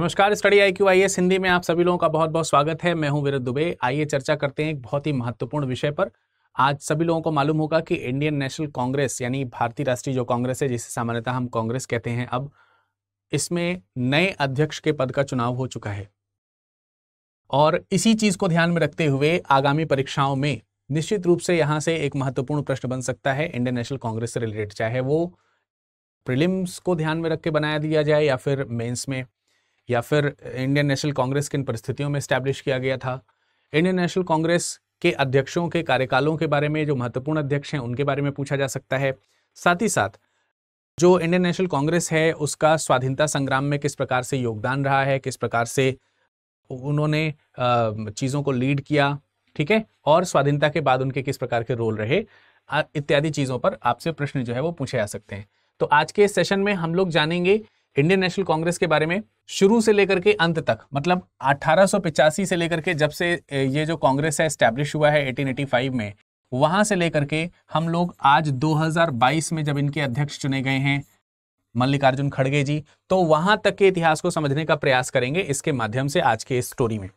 नमस्कार study I Q I S Hindi में आप सभी लोगों का बहुत बहुत स्वागत है मैं हूं विरद दुबे आइए चर्चा करते हैं एक बहुत ही महत्वपूर्ण विषय पर आज सभी लोगों को मालूम होगा कि इंडियन नेशनल कांग्रेस यानी भारतीय राष्ट्रीय जो कांग्रेस है जिसे सामान्यतः हम कांग्रेस कहते हैं अब इसमें नए अध्यक्ष के पद का चुनाव हो चुका है और इसी चीज को ध्यान में रखते हुए आगामी परीक्षाओं में निश्चित रूप से यहाँ से एक महत्वपूर्ण प्रश्न बन सकता है इंडियन नेशनल कांग्रेस से रिलेटेड चाहे वो प्रिलिम्स को ध्यान में रख के बनाया दिया जाए या फिर मेंस में या फिर इंडियन नेशनल कांग्रेस किन परिस्थितियों में स्टैब्लिश किया गया था इंडियन नेशनल कांग्रेस के अध्यक्षों के कार्यकालों के बारे में जो महत्वपूर्ण अध्यक्ष हैं उनके बारे में पूछा जा सकता है साथ ही साथ जो इंडियन नेशनल कांग्रेस है उसका स्वाधीनता संग्राम में किस प्रकार से योगदान रहा है किस प्रकार से उन्होंने चीज़ों को लीड किया ठीक है और स्वाधीनता के बाद उनके किस प्रकार के रोल रहे इत्यादि चीज़ों पर आपसे प्रश्न जो है वो पूछे जा सकते हैं तो आज के सेशन में हम लोग जानेंगे इंडियन नेशनल कांग्रेस के बारे में शुरू से लेकर के अंत तक मतलब अठारह से लेकर के जब से ये जो कांग्रेस है स्टैब्लिश हुआ है 1885 में वहां से लेकर के हम लोग आज 2022 में जब इनके अध्यक्ष चुने गए हैं मल्लिकार्जुन खड़गे जी तो वहां तक के इतिहास को समझने का प्रयास करेंगे इसके माध्यम से आज के इस स्टोरी में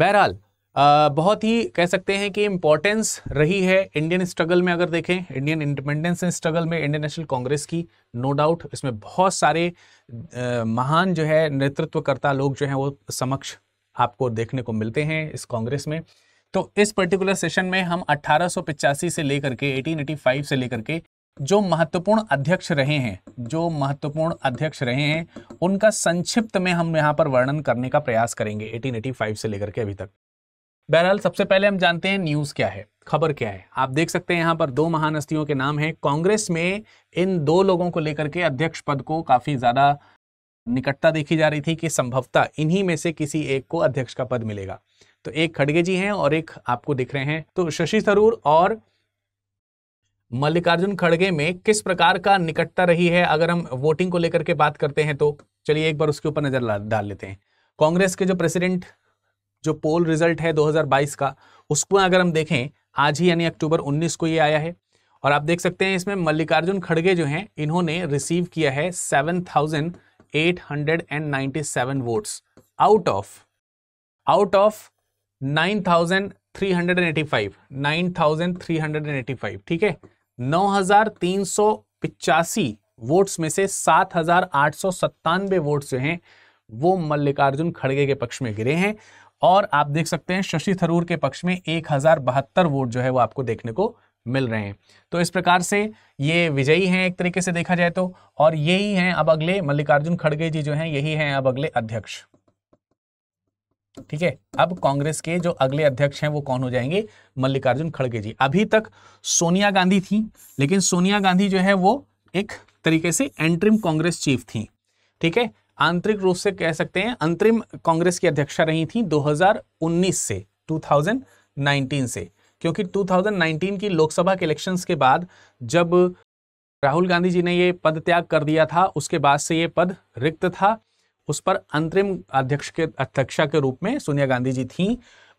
बहरहाल बहुत ही कह सकते हैं कि इम्पोर्टेंस रही है इंडियन स्ट्रगल में अगर देखें इंडियन इंडिपेंडेंस स्ट्रगल में इंडियन नेशनल कांग्रेस की नो no डाउट इसमें बहुत सारे आ, महान जो है नेतृत्वकर्ता लोग जो हैं वो समक्ष आपको देखने को मिलते हैं इस कांग्रेस में तो इस पर्टिकुलर सेशन में हम अट्ठारह से लेकर के एटीन से लेकर के जो महत्वपूर्ण अध्यक्ष रहे हैं जो महत्वपूर्ण अध्यक्ष रहे हैं उनका संक्षिप्त में हम यहाँ पर वर्णन करने का प्रयास करेंगे 1885 से लेकर के अभी तक बहरहाल सबसे पहले हम जानते हैं न्यूज़ क्या है खबर क्या है आप देख सकते हैं यहाँ पर दो महान हस्तियों के नाम हैं कांग्रेस में इन दो लोगों को लेकर के अध्यक्ष पद को काफ़ी ज़्यादा निकटता देखी जा रही थी कि संभवता इन्हीं में से किसी एक को अध्यक्ष का पद मिलेगा तो एक खड़गे जी हैं और एक आपको दिख रहे हैं तो शशि थरूर और मल्लिकार्जुन खड़गे में किस प्रकार का निकटता रही है अगर हम वोटिंग को लेकर के बात करते हैं तो चलिए एक बार उसके ऊपर नजर डाल लेते हैं कांग्रेस के जो प्रेसिडेंट जो पोल रिजल्ट है 2022 का उसको अगर हम देखें आज ही यानी अक्टूबर 19 को ये आया है और आप देख सकते हैं इसमें मल्लिकार्जुन खड़गे जो हैं इन्होंने रिसीव किया है 7,897 votes out of out of 9,385 9,385 ठीक है 9,385 वोट्स में से सात हजार वोट्स जो हैं वो मल्लिकार्जुन खड़गे के पक्ष में गिरे हैं और आप देख सकते हैं शशि थरूर के पक्ष में एक वोट जो है वो आपको देखने को मिल रहे हैं तो इस प्रकार से ये विजयी हैं एक तरीके से देखा जाए तो और यही हैं अब अगले मल्लिकार्जुन खड़गे जी जो हैं यही हैं अब अगले अध्यक्ष ठीक है अब कांग्रेस के जो अगले अध्यक्ष हैं वो कौन हो जाएंगे मल्लिकार्जुन खड़गे जी अभी तक सोनिया गांधी थी लेकिन सोनिया गांधी जो है वो एक तरीके से एंट्रिम कांग्रेस चीफ थी ठीक है आंतरिक रूप से कह सकते हैं अंतरिम कांग्रेस की अध्यक्षा रही थी 2019 से 2019 से क्योंकि 2019 की लोकसभा के इलेक्शंस के बाद जब राहुल गांधी जी ने ये पद त्याग कर दिया था उसके बाद से ये पद रिक्त था उस पर अंतरिम अध्यक्ष के अध्यक्षा के रूप में सोनिया गांधी जी थी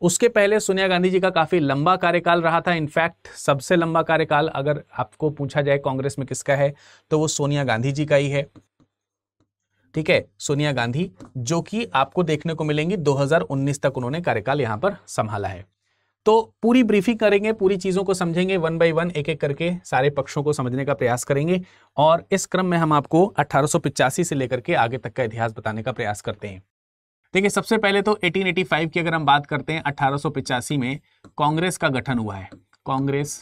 उसके पहले सोनिया गांधी जी का काफ़ी लंबा कार्यकाल रहा था इनफैक्ट सबसे लंबा कार्यकाल अगर आपको पूछा जाए कांग्रेस में किसका है तो वो सोनिया गांधी जी का ही है ठीक है सोनिया गांधी जो कि आपको देखने को मिलेंगी 2019 तक उन्होंने कार्यकाल यहां पर संभाला है तो पूरी ब्रीफिंग करेंगे पूरी चीजों को समझेंगे वन बाय वन एक एक करके सारे पक्षों को समझने का प्रयास करेंगे और इस क्रम में हम आपको अठारह से लेकर के आगे तक का इतिहास बताने का प्रयास करते हैं देखिए सबसे पहले तो 1885 की अगर हम बात करते हैं अठारह में कांग्रेस का गठन हुआ है कांग्रेस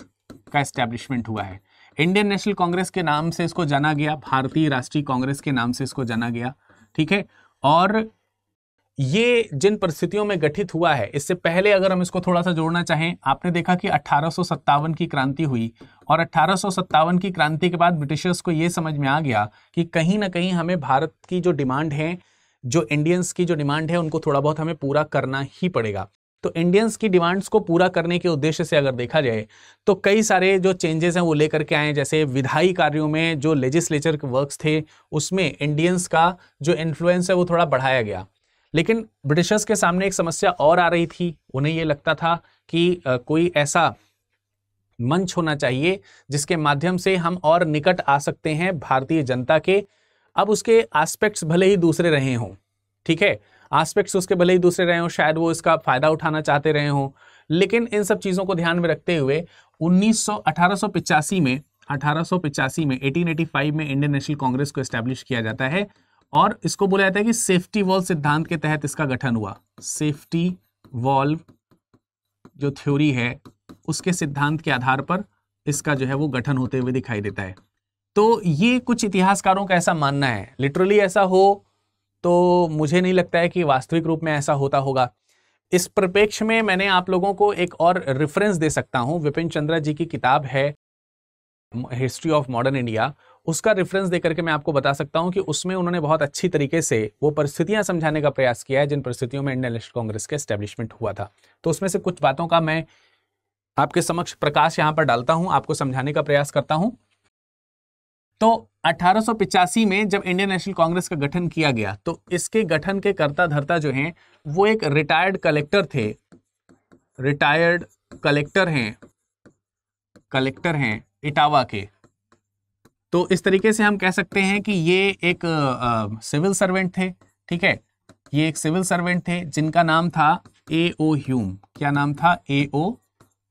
का एस्टेब्लिशमेंट हुआ है इंडियन नेशनल कांग्रेस के नाम से इसको जाना गया भारतीय राष्ट्रीय कांग्रेस के नाम से इसको जाना गया ठीक है और ये जिन परिस्थितियों में गठित हुआ है इससे पहले अगर हम इसको थोड़ा सा जोड़ना चाहें आपने देखा कि अट्ठारह की क्रांति हुई और अट्ठारह की क्रांति के बाद ब्रिटिशर्स को ये समझ में आ गया कि कहीं ना कहीं हमें भारत की जो डिमांड है जो इंडियंस की जो डिमांड है उनको थोड़ा बहुत हमें पूरा करना ही पड़ेगा तो इंडियंस की डिमांड्स को पूरा करने के उद्देश्य से अगर देखा जाए तो कई सारे जो चेंजेस हैं वो लेकर के आए जैसे विधायी कार्यों में जो लेजिस्लेचर वर्क्स थे उसमें इंडियंस का जो इन्फ्लुएंस है वो थोड़ा बढ़ाया गया लेकिन ब्रिटिशर्स के सामने एक समस्या और आ रही थी उन्हें ये लगता था कि कोई ऐसा मंच होना चाहिए जिसके माध्यम से हम और निकट आ सकते हैं भारतीय जनता के अब उसके एस्पेक्ट्स भले ही दूसरे रहे हों ठीक है आस्पेक्ट्स उसके भले ही दूसरे रहे हों शायद वो इसका फ़ायदा उठाना चाहते रहे हों लेकिन इन सब चीज़ों को ध्यान में रखते हुए उन्नीस सौ में अठारह में एटीन में इंडियन नेशनल कांग्रेस को स्टैब्लिश किया जाता है और इसको बोला जाता है कि सेफ्टी वॉल्व सिद्धांत के तहत इसका गठन हुआ सेफ्टी वॉल्व जो थ्योरी है उसके सिद्धांत के आधार पर इसका जो है वो गठन होते हुए दिखाई देता है तो ये कुछ इतिहासकारों का ऐसा मानना है लिटरली ऐसा हो तो मुझे नहीं लगता है कि वास्तविक रूप में ऐसा होता होगा इस परिप्रेक्ष्य में मैंने आप लोगों को एक और रेफरेंस दे सकता हूँ विपिन चंद्रा जी की किताब है हिस्ट्री ऑफ मॉडर्न इंडिया उसका रेफरेंस देकर के मैं आपको बता सकता हूं कि उसमें उन्होंने बहुत अच्छी तरीके से वो परिस्थितियां समझाने का प्रयास किया है जिन परिस्थितियों में इंडियन नेशनल कांग्रेस का एस्टेब्लिशमेंट हुआ था तो उसमें से कुछ बातों का मैं आपके समक्ष प्रकाश यहाँ पर डालता हूँ आपको समझाने का प्रयास करता हूँ तो अठारह में जब इंडियन नेशनल कांग्रेस का गठन किया गया तो इसके गठन के कर्ता धर्ता जो हैं वो एक रिटायर्ड कलेक्टर थे रिटायर्ड कलेक्टर हैं कलेक्टर हैं इटावा के तो इस तरीके से हम कह सकते हैं कि ये एक सिविल सर्वेंट थे ठीक है ये एक सिविल सर्वेंट थे जिनका नाम था ए ओ ह्यूम क्या नाम था ए ओ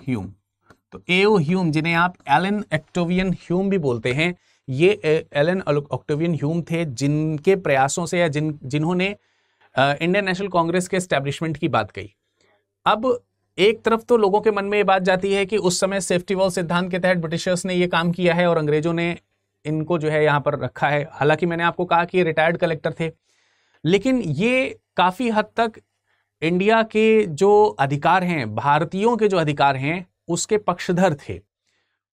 ह्यूम तो ए ओ ह्यूम जिन्हें आप एलन एक्टोवियन ह्यूम भी बोलते हैं ये एलन ऑक्टेवियन ह्यूम थे जिनके प्रयासों से या जिन जिन्होंने इंडियन नेशनल कांग्रेस के स्टैब्लिशमेंट की बात कही अब एक तरफ तो लोगों के मन में ये बात जाती है कि उस समय सेफ्टी वॉल सिद्धांत के तहत ब्रिटिशर्स ने ये काम किया है और अंग्रेजों ने इनको जो है यहाँ पर रखा है हालांकि मैंने आपको कहा कि ये रिटायर्ड कलेक्टर थे लेकिन ये काफ़ी हद तक इंडिया के जो अधिकार हैं भारतीयों के जो अधिकार हैं उसके पक्षधर थे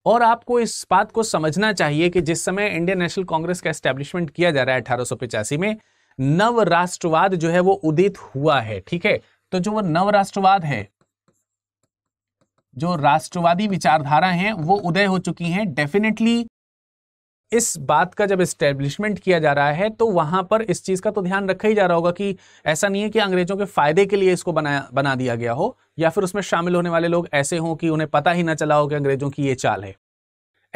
और आपको इस बात को समझना चाहिए कि जिस समय इंडियन नेशनल कांग्रेस का एस्टेब्लिशमेंट किया जा रहा है अठारह में नव राष्ट्रवाद जो है वो उदित हुआ है ठीक है तो जो वो नव राष्ट्रवाद है जो राष्ट्रवादी विचारधारा है वो उदय हो चुकी है डेफिनेटली इस बात का जब इस्टेब्लिशमेंट किया जा रहा है तो वहाँ पर इस चीज़ का तो ध्यान रखा ही जा रहा होगा कि ऐसा नहीं है कि अंग्रेजों के फ़ायदे के लिए इसको बनाया बना दिया गया हो या फिर उसमें शामिल होने वाले लोग ऐसे हों कि उन्हें पता ही ना चला हो कि अंग्रेजों की ये चाल है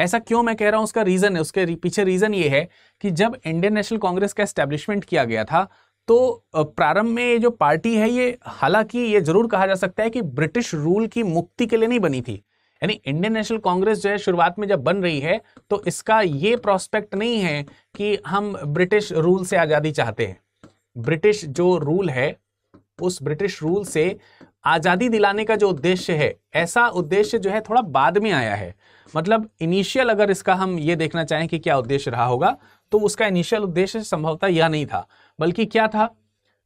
ऐसा क्यों मैं कह रहा हूँ उसका रीज़न है उसके पीछे रीज़न ये है कि जब इंडियन नेशनल कांग्रेस का इस्टेब्लिशमेंट किया गया था तो प्रारंभ में ये जो पार्टी है ये हालांकि ये जरूर कहा जा सकता है कि ब्रिटिश रूल की मुक्ति के लिए नहीं बनी थी यानी इंडियन नेशनल कांग्रेस जो है शुरुआत में जब बन रही है तो इसका ये प्रोस्पेक्ट नहीं है कि हम ब्रिटिश रूल से आज़ादी चाहते हैं ब्रिटिश जो रूल है उस ब्रिटिश रूल से आज़ादी दिलाने का जो उद्देश्य है ऐसा उद्देश्य जो है थोड़ा बाद में आया है मतलब इनिशियल अगर इसका हम ये देखना चाहें कि क्या उद्देश्य रहा होगा तो उसका इनिशियल उद्देश्य संभवतः यह नहीं था बल्कि क्या था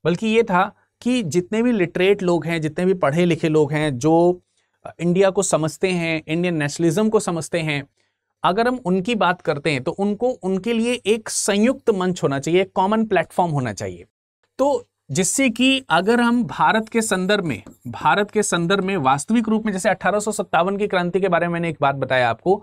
बल्कि ये था कि जितने भी लिटरेट लोग हैं जितने भी पढ़े लिखे लोग हैं जो इंडिया को समझते हैं इंडियन नेशनलिज्म को समझते हैं अगर हम उनकी बात करते हैं तो उनको उनके लिए एक संयुक्त मंच होना चाहिए एक कॉमन प्लेटफॉर्म होना चाहिए तो जिससे कि अगर हम भारत के संदर्भ में भारत के संदर्भ में वास्तविक रूप में जैसे अठारह की क्रांति के बारे में मैंने एक बात बताया आपको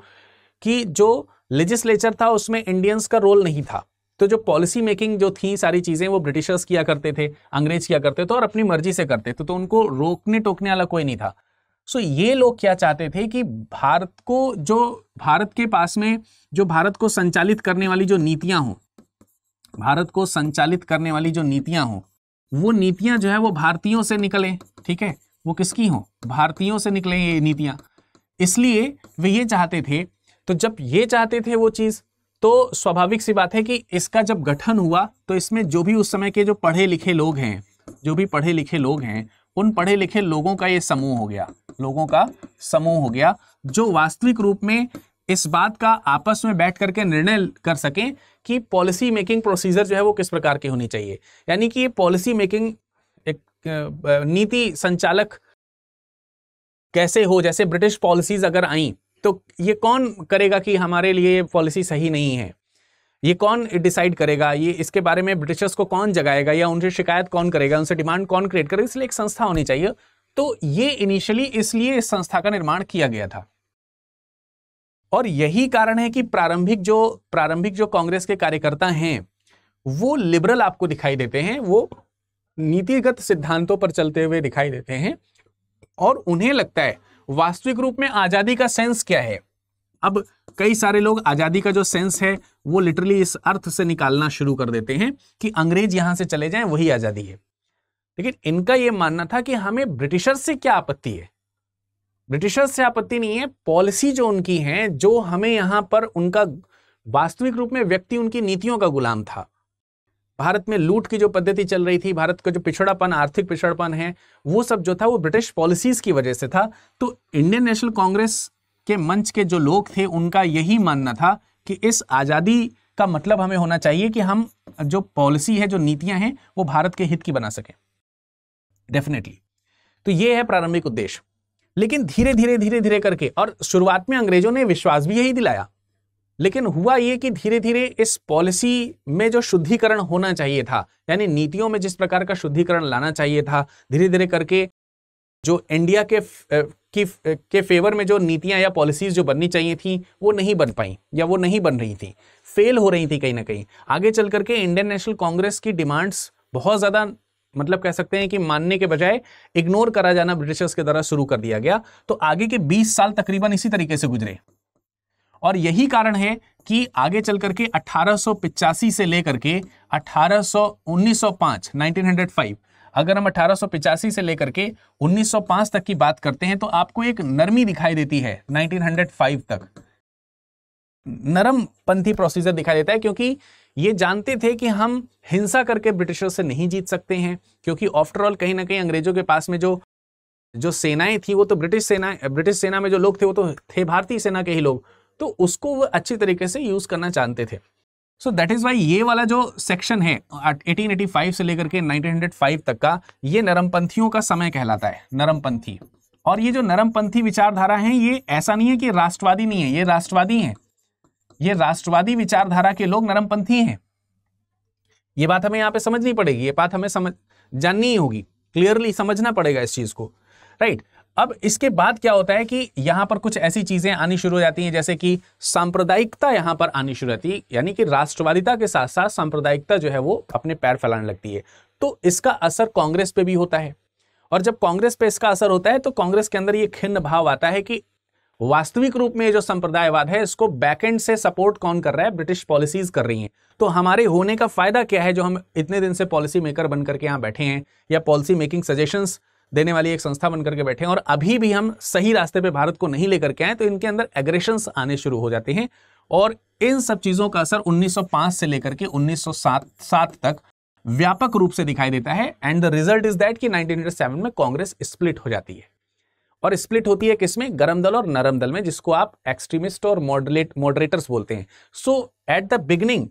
कि जो लेजिस्लेचर था उसमें इंडियंस का रोल नहीं था तो जो पॉलिसी मेकिंग जो थी सारी चीज़ें वो ब्रिटिशर्स किया करते थे अंग्रेज किया करते थे और अपनी मर्जी से करते थे तो उनको रोकने टोकने वाला कोई नहीं था सो ये लोग क्या चाहते थे कि भारत को जो भारत के पास में जो भारत को संचालित करने वाली जो नीतियां हों भारत को संचालित करने वाली जो नीतियां हों वो नीतियां जो है वो भारतीयों से निकले ठीक है वो किसकी हो भारतीयों से निकले ये नीतियां इसलिए वे ये चाहते थे तो जब ये चाहते थे वो चीज़ तो स्वाभाविक सी बात है कि इसका जब गठन हुआ तो इसमें जो भी उस समय के जो पढ़े लिखे लोग हैं जो भी पढ़े लिखे लोग हैं उन पढ़े लिखे लोगों का ये समूह हो गया लोगों का समूह हो गया जो वास्तविक रूप में इस बात का आपस में बैठ करके निर्णय कर सकें कि पॉलिसी मेकिंग प्रोसीजर जो है वो किस प्रकार की होनी चाहिए यानी कि ये पॉलिसी मेकिंग एक नीति संचालक कैसे हो जैसे ब्रिटिश पॉलिसीज अगर आई तो ये कौन करेगा कि हमारे लिए पॉलिसी सही नहीं है ये कौन डिसाइड करेगा ये इसके बारे में ब्रिटिशर्स को कौन जगाएगा या उनसे शिकायत कौन करेगा उनसे डिमांड कौन क्रिएट करेगा इसलिए एक संस्था होनी चाहिए तो ये इनिशियली इसलिए इस संस्था का निर्माण किया गया था और यही कारण है कि प्रारंभिक जो प्रारंभिक जो कांग्रेस के कार्यकर्ता हैं वो लिबरल आपको दिखाई देते हैं वो नीतिगत सिद्धांतों पर चलते हुए दिखाई देते हैं और उन्हें लगता है वास्तविक रूप में आज़ादी का सेंस क्या है अब कई सारे लोग आज़ादी का जो सेंस है वो लिटरली इस अर्थ से निकालना शुरू कर देते हैं कि अंग्रेज यहाँ से चले जाएं वही आज़ादी है लेकिन इनका यह मानना था कि हमें ब्रिटिशर्स से क्या आपत्ति है ब्रिटिशर्स से आपत्ति नहीं है पॉलिसी जो उनकी है जो हमें यहाँ पर उनका वास्तविक रूप में व्यक्ति उनकी नीतियों का गुलाम था भारत में लूट की जो पद्धति चल रही थी भारत का जो पिछड़ापन आर्थिक पिछड़ापन है वो सब जो था वो ब्रिटिश पॉलिसीज की वजह से था तो इंडियन नेशनल कांग्रेस के मंच के जो लोग थे उनका यही मानना था कि इस आज़ादी का मतलब हमें होना चाहिए कि हम जो पॉलिसी है जो नीतियां हैं वो भारत के हित की बना सकें डेफिनेटली तो ये है प्रारंभिक उद्देश्य लेकिन धीरे धीरे धीरे धीरे करके और शुरुआत में अंग्रेजों ने विश्वास भी यही दिलाया लेकिन हुआ ये कि धीरे धीरे इस पॉलिसी में जो शुद्धिकरण होना चाहिए था यानी नीतियों में जिस प्रकार का शुद्धिकरण लाना चाहिए था धीरे धीरे करके जो इंडिया के की के फेवर में जो नीतियां या पॉलिसीज़ जो बननी चाहिए थी वो नहीं बन पाई या वो नहीं बन रही थी फेल हो रही थी कहीं ना कहीं आगे चल करके इंडियन नेशनल कांग्रेस की डिमांड्स बहुत ज़्यादा मतलब कह सकते हैं कि मानने के बजाय इग्नोर करा जाना ब्रिटिशर्स के द्वारा शुरू कर दिया गया तो आगे के 20 साल तकरीबन इसी तरीके से गुजरे और यही कारण है कि आगे चल करके अठारह से लेकर के अठारह 1905 अगर हम अठारह से लेकर के 1905 तक की बात करते हैं तो आपको एक नरमी दिखाई देती है 1905 तक नरम पंथी प्रोसीजर दिखाई देता है क्योंकि ये जानते थे कि हम हिंसा करके ब्रिटिशर्स से नहीं जीत सकते हैं क्योंकि ऑफ्टरऑल कहीं ना कहीं अंग्रेजों के पास में जो जो सेनाएं थी वो तो ब्रिटिश सेना ब्रिटिश सेना में जो लोग थे वो तो थे भारतीय सेना के ही लोग तो उसको वो अच्छी तरीके से यूज करना चाहते थे सो दैट इज़ वाई ये वाला जो सेक्शन है 1885 से लेकर के 1905 तक का ये नरमपंथियों का समय कहलाता है नरमपंथी और ये जो नरमपंथी विचारधारा है ये ऐसा नहीं है कि राष्ट्रवादी नहीं है ये राष्ट्रवादी है ये राष्ट्रवादी विचारधारा के लोग नरमपंथी हैं ये बात हमें यहाँ पे समझनी पड़ेगी ये बात हमें समझ जाननी होगी क्लियरली समझना पड़ेगा इस चीज़ को राइट right? अब इसके बाद क्या होता है कि यहां पर कुछ ऐसी चीज़ें आनी शुरू हो जाती हैं जैसे कि सांप्रदायिकता यहां पर आनी शुरू होती है यानी कि राष्ट्रवादिता के साथ साथ सांप्रदायिकता जो है वो अपने पैर फैलाने लगती है तो इसका असर कांग्रेस पे भी होता है और जब कांग्रेस पे इसका असर होता है तो कांग्रेस के अंदर ये खिन्न भाव आता है कि वास्तविक रूप में जो संप्रदायवाद है इसको बैकेंड से सपोर्ट कौन कर रहा है ब्रिटिश पॉलिसीज कर रही हैं तो हमारे होने का फायदा क्या है जो हम इतने दिन से पॉलिसी मेकर बनकर के यहाँ बैठे हैं या पॉलिसी मेकिंग सजेशंस देने वाली एक संस्था बनकर के बैठे हैं और अभी भी हम सही रास्ते पे भारत को नहीं लेकर के आए तो इनके अंदर एग्रेशंस आने शुरू हो जाते हैं और इन सब चीज़ों का असर 1905 से लेकर के 1907 सात तक व्यापक रूप से दिखाई देता है and the result is that कि 1907 में कांग्रेस स्प्लिट हो जाती है और स्प्लिट होती है किसमें गर्म दल और नरम दल में जिसको आप एक्सट्रीमिस्ट और मॉडरेट मॉडरेटर्स बोलते हैं सो एट द बिगनिंग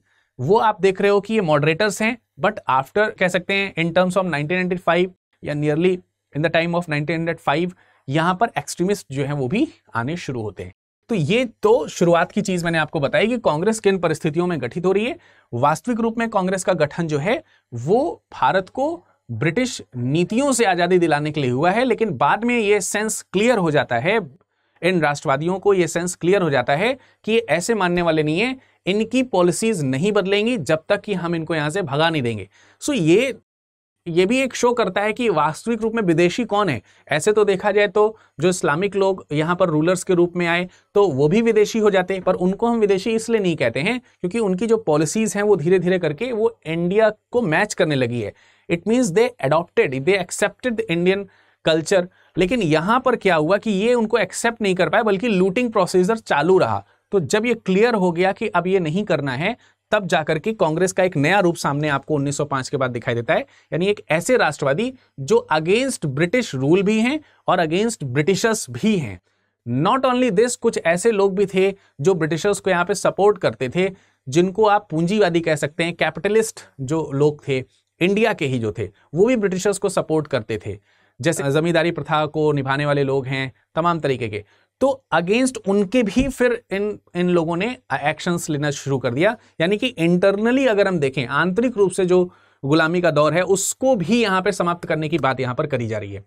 वो आप देख रहे हो कि ये मॉडरेटर्स हैं बट आफ्टर कह सकते हैं इन टर्म्स ऑफ 1995 या nearly in the time of 1905 यहां पर एक्सट्रीमिस्ट जो है वो भी आने शुरू होते हैं तो ये तो शुरुआत की चीज मैंने आपको बताई कि कांग्रेस किन परिस्थितियों में गठित हो रही है वास्तविक रूप में कांग्रेस का गठन जो है वो भारत को ब्रिटिश नीतियों से आजादी दिलाने के लिए हुआ है लेकिन बाद में ये सेंस क्लियर हो जाता है इन राष्ट्रवादियों को यह सेंस क्लियर हो जाता है कि ये ऐसे मानने वाले नहीं है इनकी पॉलिसीज नहीं बदलेंगी जब तक कि हम इनको यहां से भगा नहीं देंगे सो ये ये भी एक शो करता है कि वास्तविक रूप में विदेशी कौन है ऐसे तो देखा जाए तो जो इस्लामिक लोग यहाँ पर रूलर्स के रूप में आए तो वो भी विदेशी हो जाते हैं पर उनको हम विदेशी इसलिए नहीं कहते हैं क्योंकि उनकी जो पॉलिसीज़ हैं वो धीरे धीरे करके वो इंडिया को मैच करने लगी है it means they adopted they accepted the Indian culture लेकिन यहाँ पर क्या हुआ कि ये उनको एक्सेप्ट नहीं कर पाए बल्कि लूटिंग प्रोसीजर चालू रहा तो जब ये क्लियर हो गया कि अब ये नहीं करना है तब जाकर के कांग्रेस का एक नया रूप सामने आपको 1905 के बाद दिखाई देता है यानी एक ऐसे राष्ट्रवादी जो अगेंस्ट ब्रिटिश रूल भी हैं और अगेंस्ट ब्रिटिशर्स भी हैं नॉट ओनली दिस कुछ ऐसे लोग भी थे जो ब्रिटिशर्स को यहाँ पे सपोर्ट करते थे जिनको आप पूंजीवादी कह सकते हैं कैपिटलिस्ट जो लोग थे इंडिया के ही जो थे वो भी ब्रिटिशर्स को सपोर्ट करते थे जैसे जमींदारी प्रथा को निभाने वाले लोग हैं तमाम तरीके के तो अगेंस्ट उनके भी फिर इन इन लोगों ने एक्शंस लेना शुरू कर दिया यानी कि इंटरनली अगर हम देखें आंतरिक रूप से जो गुलामी का दौर है उसको भी यहां पर समाप्त करने की बात यहां पर करी जा रही है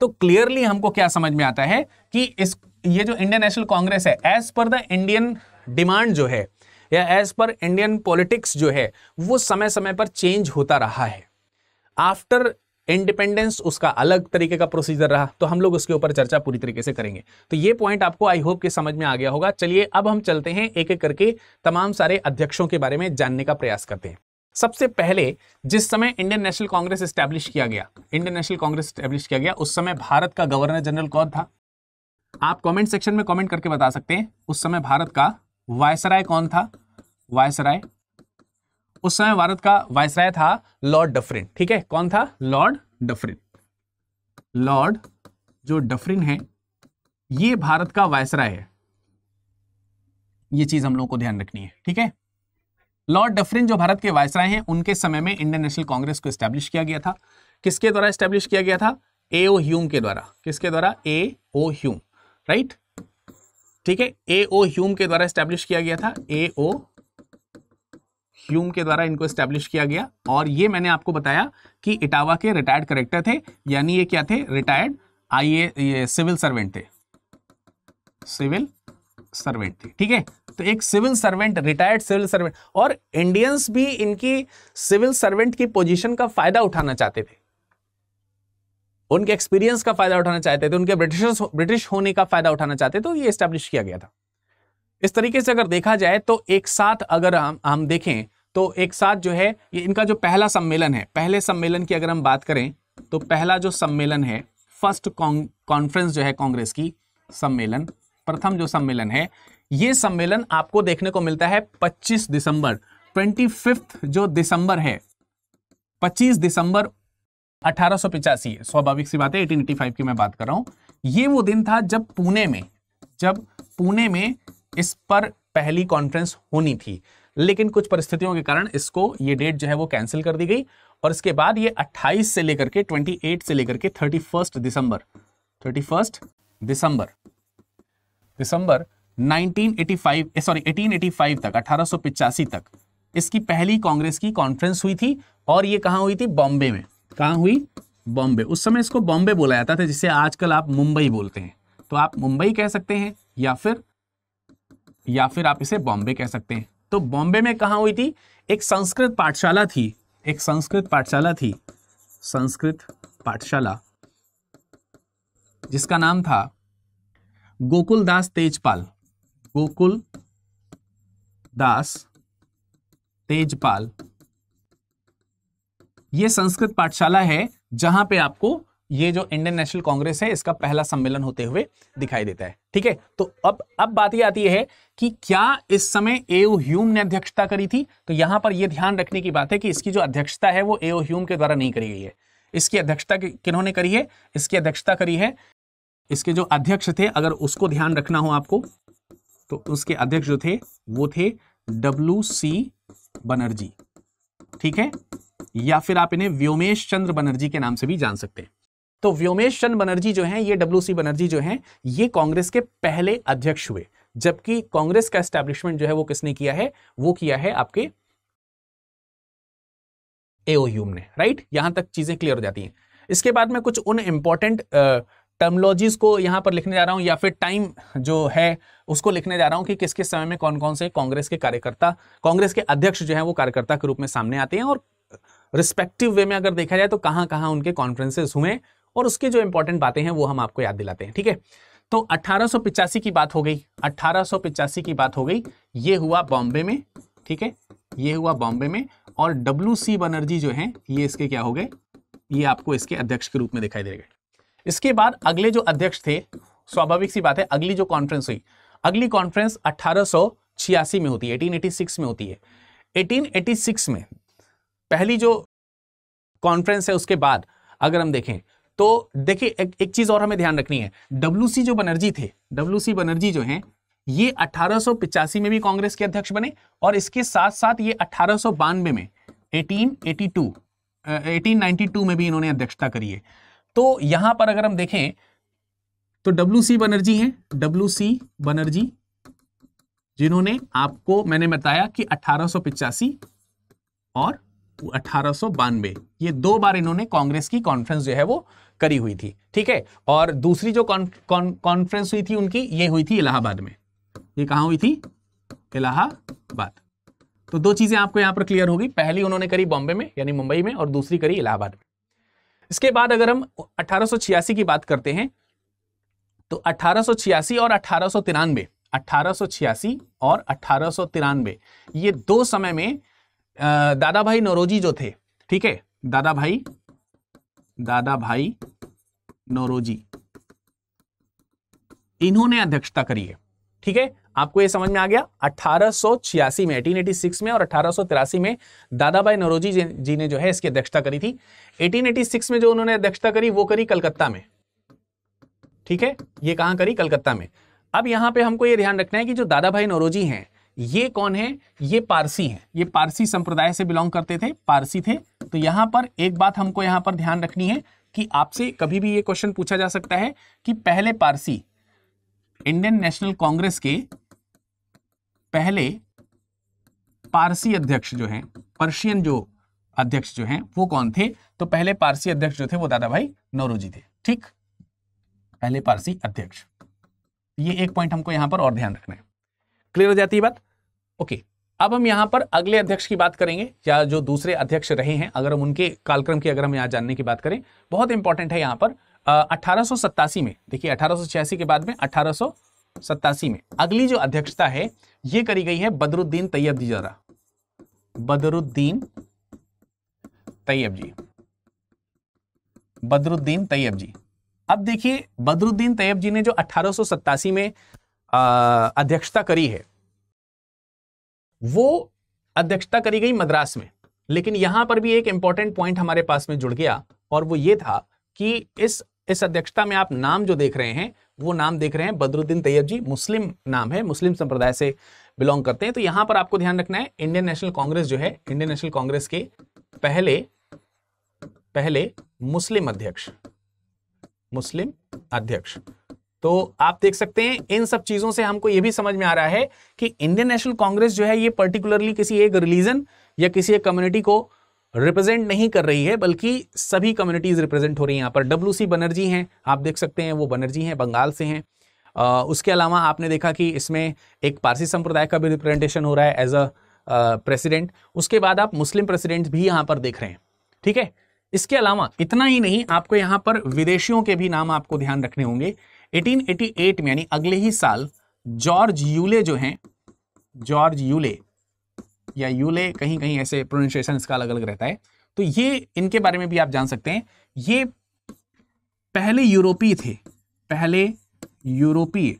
तो क्लियरली हमको क्या समझ में आता है कि इस ये जो इंडियन नेशनल कांग्रेस है as per the Indian demand जो है या एज पर इंडियन पॉलिटिक्स जो है वो समय समय पर चेंज होता रहा है आफ्टर इंडिपेंडेंस उसका अलग तरीके का प्रोसीजर रहा तो हम लोग उसके ऊपर चर्चा पूरी तरीके से करेंगे तो ये पॉइंट आपको आई होप के समझ में आ गया होगा चलिए अब हम चलते हैं एक एक करके तमाम सारे अध्यक्षों के बारे में जानने का प्रयास करते हैं सबसे पहले जिस समय इंडियन नेशनल कांग्रेस स्टैब्लिश किया गया इंडियन नेशनल कांग्रेस स्टैब्लिश किया गया उस समय भारत का गवर्नर जनरल कौन था आप कमेंट सेक्शन में कमेंट करके बता सकते हैं उस समय भारत का वायसराय कौन था वायसराय उस समय भारत का वायसराय था लॉर्ड डफरिन ठीक है कौन था लॉर्ड डफरिन लॉर्ड जो डफरिन है ये भारत का वायसराय है ये चीज हम लोगों को ध्यान रखनी है ठीक है लॉर्ड डफरिन जो भारत के वायसराय हैं उनके समय में इंडियन नेशनल कांग्रेस को स्टैब्लिश किया गया था किसके द्वारा स्टैब्लिश किया गया था ए ओ ह्यूम के द्वारा किसके द्वारा ए ओ ह्यूम राइट ठीक है ए ओ ह्यूम के द्वारा स्टैब्लिश किया गया था ए ओ ह्यूम के द्वारा इनको स्टैब्लिश किया गया और ये मैंने आपको बताया कि इटावा के रिटायर्ड करेक्टर थे यानी ये क्या थे रिटायर्ड आई ये सिविल सर्वेंट थे सिविल सर्वेंट थे ठीक है तो एक civil servant retired civil servant और इंडियंस भी इनकी सिविल सर्वेंट की पोजिशन का फायदा उठाना चाहते थे उनके एक्सपीरियंस का फायदा उठाना चाहते थे उनके ब्रिटिश ब्रिटिश होने का फायदा उठाना चाहते तो ये स्टैब्लिश किया गया था इस तरीके से अगर देखा जाए तो एक साथ अगर हम हम देखें तो एक साथ जो है ये इनका जो पहला सम्मेलन है पहले सम्मेलन की अगर हम बात करें तो पहला जो सम्मेलन है फर्स्ट कॉन्फ्रेंस जो है कांग्रेस की सम्मेलन प्रथम जो सम्मेलन है ये सम्मेलन आपको देखने को मिलता है 25 दिसंबर 25 जो दिसंबर है 25 दिसंबर अठारह स्वाभाविक सी बात है 1885 की मैं बात कर रहा हूं ये वो दिन था जब पुणे में जब पुणे में इस पर पहली कॉन्फ्रेंस होनी थी लेकिन कुछ परिस्थितियों के कारण इसको ये डेट जो है वो कैंसिल कर दी गई और इसके बाद ये 28 से लेकर के 28 से लेकर के 31 दिसंबर 31 दिसंबर दिसंबर 1985 सॉरी 1885 तक अठारह तक इसकी पहली कांग्रेस की कॉन्फ्रेंस हुई थी और ये कहां हुई थी बॉम्बे में कहा हुई बॉम्बे उस समय इसको बॉम्बे बोला जाता था जिसे आजकल आप मुंबई बोलते हैं तो आप मुंबई कह सकते हैं या फिर या फिर आप इसे बॉम्बे कह सकते हैं तो बॉम्बे में कहाँ हुई थी एक संस्कृत पाठशाला थी एक संस्कृत पाठशाला थी संस्कृत पाठशाला जिसका नाम था गोकुल दास तेजपाल गोकुल दास तेजपाल यह संस्कृत पाठशाला है जहां पे आपको ये जो इंडियन नेशनल कांग्रेस है इसका पहला सम्मेलन होते हुए दिखाई देता है ठीक है तो अब अब बात ये आती है कि क्या इस समय एओ ह्यूम ने अध्यक्षता करी थी तो यहां पर यह ध्यान रखने की बात है कि इसकी जो अध्यक्षता है वो एओ ह्यूम के द्वारा नहीं करी गई है इसकी अध्यक्षता किन्होंने करी है इसकी अध्यक्षता करी है इसके जो अध्यक्ष थे अगर उसको ध्यान रखना हो आपको तो उसके अध्यक्ष जो थे वो थे डब्ल्यू सी बनर्जी ठीक है या फिर आप इन्हें व्योमेश चंद्र बनर्जी के नाम से भी जान सकते हैं तो व्योमेश चंद बनर्जी जो हैं ये डब्ल्यू बनर्जी जो हैं ये कांग्रेस के पहले अध्यक्ष हुए जबकि कांग्रेस का एस्टेब्लिशमेंट जो है वो किसने किया है वो किया है आपके एओयूम ने राइट यहां तक चीजें क्लियर हो जाती हैं इसके बाद में कुछ उन इंपॉर्टेंट टर्मोलॉजीज को यहां पर लिखने जा रहा हूं या फिर टाइम जो है उसको लिखने जा रहा हूं कि किसके समय में कौन कौन से कांग्रेस के कार्यकर्ता कांग्रेस के अध्यक्ष जो है वो कार्यकर्ता के रूप में सामने आते हैं और रिस्पेक्टिव वे में अगर देखा जाए तो कहां कहां उनके कॉन्फ्रेंसेस हुए और उसके जो इंपॉर्टेंट बातें हैं वो हम आपको याद दिलाते हैं ठीक है तो अट्ठारह की बात हो गई अट्ठारह की बात हो गई ये हुआ बॉम्बे में ठीक है ये हुआ बॉम्बे में और डब्ल्यू सी बनर्जी जो है ये इसके क्या हो गए ये आपको इसके अध्यक्ष के रूप में दिखाई देंगे इसके बाद अगले जो अध्यक्ष थे स्वाभाविक सी बात है अगली जो कॉन्फ्रेंस हुई अगली कॉन्फ्रेंस अट्ठारह में होती है 1886 में होती है 1886 में पहली जो कॉन्फ्रेंस है उसके बाद अगर हम देखें तो देखिए एक, एक चीज और हमें ध्यान रखनी है डब्ल्यू जो बनर्जी थे डब्ल्यू बनर्जी जो है ये अठारह में भी कांग्रेस के अध्यक्ष बने और इसके साथ साथ ये अठारह में 1882 1892 में भी इन्होंने अध्यक्षता करी है तो यहां पर अगर हम देखें तो डब्ल्यू सी बनर्जी है डब्ल्यू सी बनर्जी जिन्होंने आपको मैंने बताया कि अठारह और अठारह ये दो बार इन्होंने कांग्रेस की कॉन्फ्रेंस जो है वो करी हुई थी ठीक है और दूसरी जो कॉन्फ्रेंस हुई थी उनकी ये हुई थी इलाहाबाद में ये कहा हुई थी इलाहाबाद तो दो चीजें आपको यहां पर क्लियर होगी पहली उन्होंने करी बॉम्बे में यानी मुंबई में और दूसरी करी इलाहाबाद में इसके बाद अगर हम अठारह की बात करते हैं तो अठारह और अठारह 1886 और अठारह ये दो समय में दादा भाई नौरोजी जो थे ठीक है दादा भाई दादा भाई नौरोजी इन्होंने अध्यक्षता करी है ठीक है आपको ये समझ में आ गया 1886 में 1886 में और अठारह में दादा भाई नरोजी जी ने जो है इसकी अध्यक्षता करी थी 1886 में जो उन्होंने अध्यक्षता करी वो करी कलकत्ता में ठीक है ये कहां करी कलकत्ता में अब यहां पे हमको ये ध्यान रखना है कि जो दादा भाई नौरोजी हैं ये कौन है ये पारसी है ये पारसी संप्रदाय से बिलोंग करते थे पारसी थे तो यहां पर एक बात हमको यहां पर ध्यान रखनी है कि आपसे कभी भी ये क्वेश्चन पूछा जा सकता है कि पहले पारसी इंडियन नेशनल कांग्रेस के पहले पारसी अध्यक्ष जो हैं पर्शियन जो अध्यक्ष जो हैं वो कौन थे तो पहले पारसी अध्यक्ष जो थे वो दादा भाई नौरोजी थे ठीक पहले पारसी अध्यक्ष ये एक पॉइंट हमको यहां पर और ध्यान रखना है क्लियर हो जाती है बात ओके अब हम यहां पर अगले अध्यक्ष की बात करेंगे या जो दूसरे अध्यक्ष रहे हैं अगर हम उनके कालक्रम की अगर हम यहां जानने की बात करें बहुत इंपॉर्टेंट है यहां पर अठारह में देखिए अठारह के बाद में अठारह में अगली जो अध्यक्षता है यह करी गई है बदरुद्दीन तैयब जी जरा बदरुद्दीन तैयब जी बदरुद्दीन तैयब जी अब देखिए बदरुद्दीन तैयब जी ने जो अठारह में अध्यक्षता करी है वो अध्यक्षता करी गई मद्रास में लेकिन यहां पर भी एक इंपॉर्टेंट पॉइंट हमारे पास में जुड़ गया और वो ये था कि इस इस अध्यक्षता में आप नाम जो देख रहे हैं वो नाम देख रहे हैं बदरुद्दीन तैयब जी मुस्लिम नाम है मुस्लिम संप्रदाय से बिलोंग करते हैं तो यहां पर आपको ध्यान रखना है इंडियन नेशनल कांग्रेस जो है इंडियन नेशनल कांग्रेस के पहले पहले मुस्लिम अध्यक्ष मुस्लिम अध्यक्ष तो आप देख सकते हैं इन सब चीज़ों से हमको ये भी समझ में आ रहा है कि इंडियन नेशनल कांग्रेस जो है ये पर्टिकुलरली किसी एक रिलीजन या किसी एक कम्युनिटी को रिप्रेजेंट नहीं कर रही है बल्कि सभी कम्युनिटीज़ रिप्रेजेंट हो रही हैं यहाँ पर डब्ल्यू बनर्जी हैं आप देख सकते हैं वो बनर्जी हैं बंगाल से हैं उसके अलावा आपने देखा कि इसमें एक पारसी संप्रदाय का भी रिप्रेजेंटेशन हो रहा है एज अ प्रेसिडेंट उसके बाद आप मुस्लिम प्रेसिडेंट भी यहाँ पर देख रहे हैं ठीक है इसके अलावा इतना ही नहीं आपको यहाँ पर विदेशियों के भी नाम आपको ध्यान रखने होंगे 1888 में यानी अगले ही साल जॉर्ज यूले जो हैं जॉर्ज यूले या यूले कहीं कहीं ऐसे प्रोनाउंसिएशन इसका अलग अलग रहता है तो ये इनके बारे में भी आप जान सकते हैं ये पहले यूरोपीय थे पहले यूरोपीय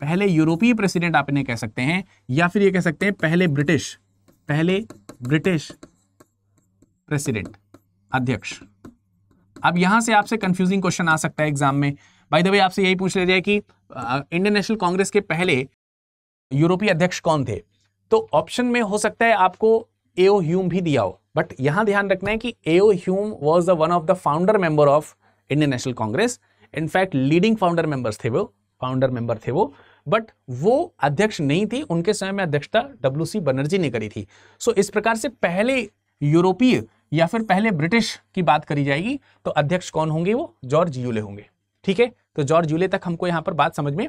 पहले यूरोपीय प्रेसिडेंट आप इन्हें कह सकते हैं या फिर ये कह सकते हैं पहले ब्रिटिश पहले ब्रिटिश प्रेसिडेंट अध्यक्ष अब यहां से आपसे कंफ्यूजिंग क्वेश्चन आ सकता है एग्जाम में बाय द वे आपसे यही पूछ लिया जाए कि इंडियन नेशनल कांग्रेस के पहले यूरोपीय अध्यक्ष कौन थे तो ऑप्शन में हो सकता है आपको एओ ह्यूम भी दिया हो बट यहां ध्यान रखना है कि A O Hume was the one of the founder member of Indian National Congress in fact leading founder members थे वो फाउंडर मेंबर थे वो बट वो अध्यक्ष नहीं थे उनके समय में अध्यक्षता डब्ल्यू सी बनर्जी ने करी थी सो so, इस प्रकार से पहले यूरोपीय या फिर पहले ब्रिटिश की बात करी जाएगी तो अध्यक्ष कौन होंगे वो जॉर्ज यूले होंगे ठीक है तो जॉर्ज जूले तक हमको यहां पर बात समझ में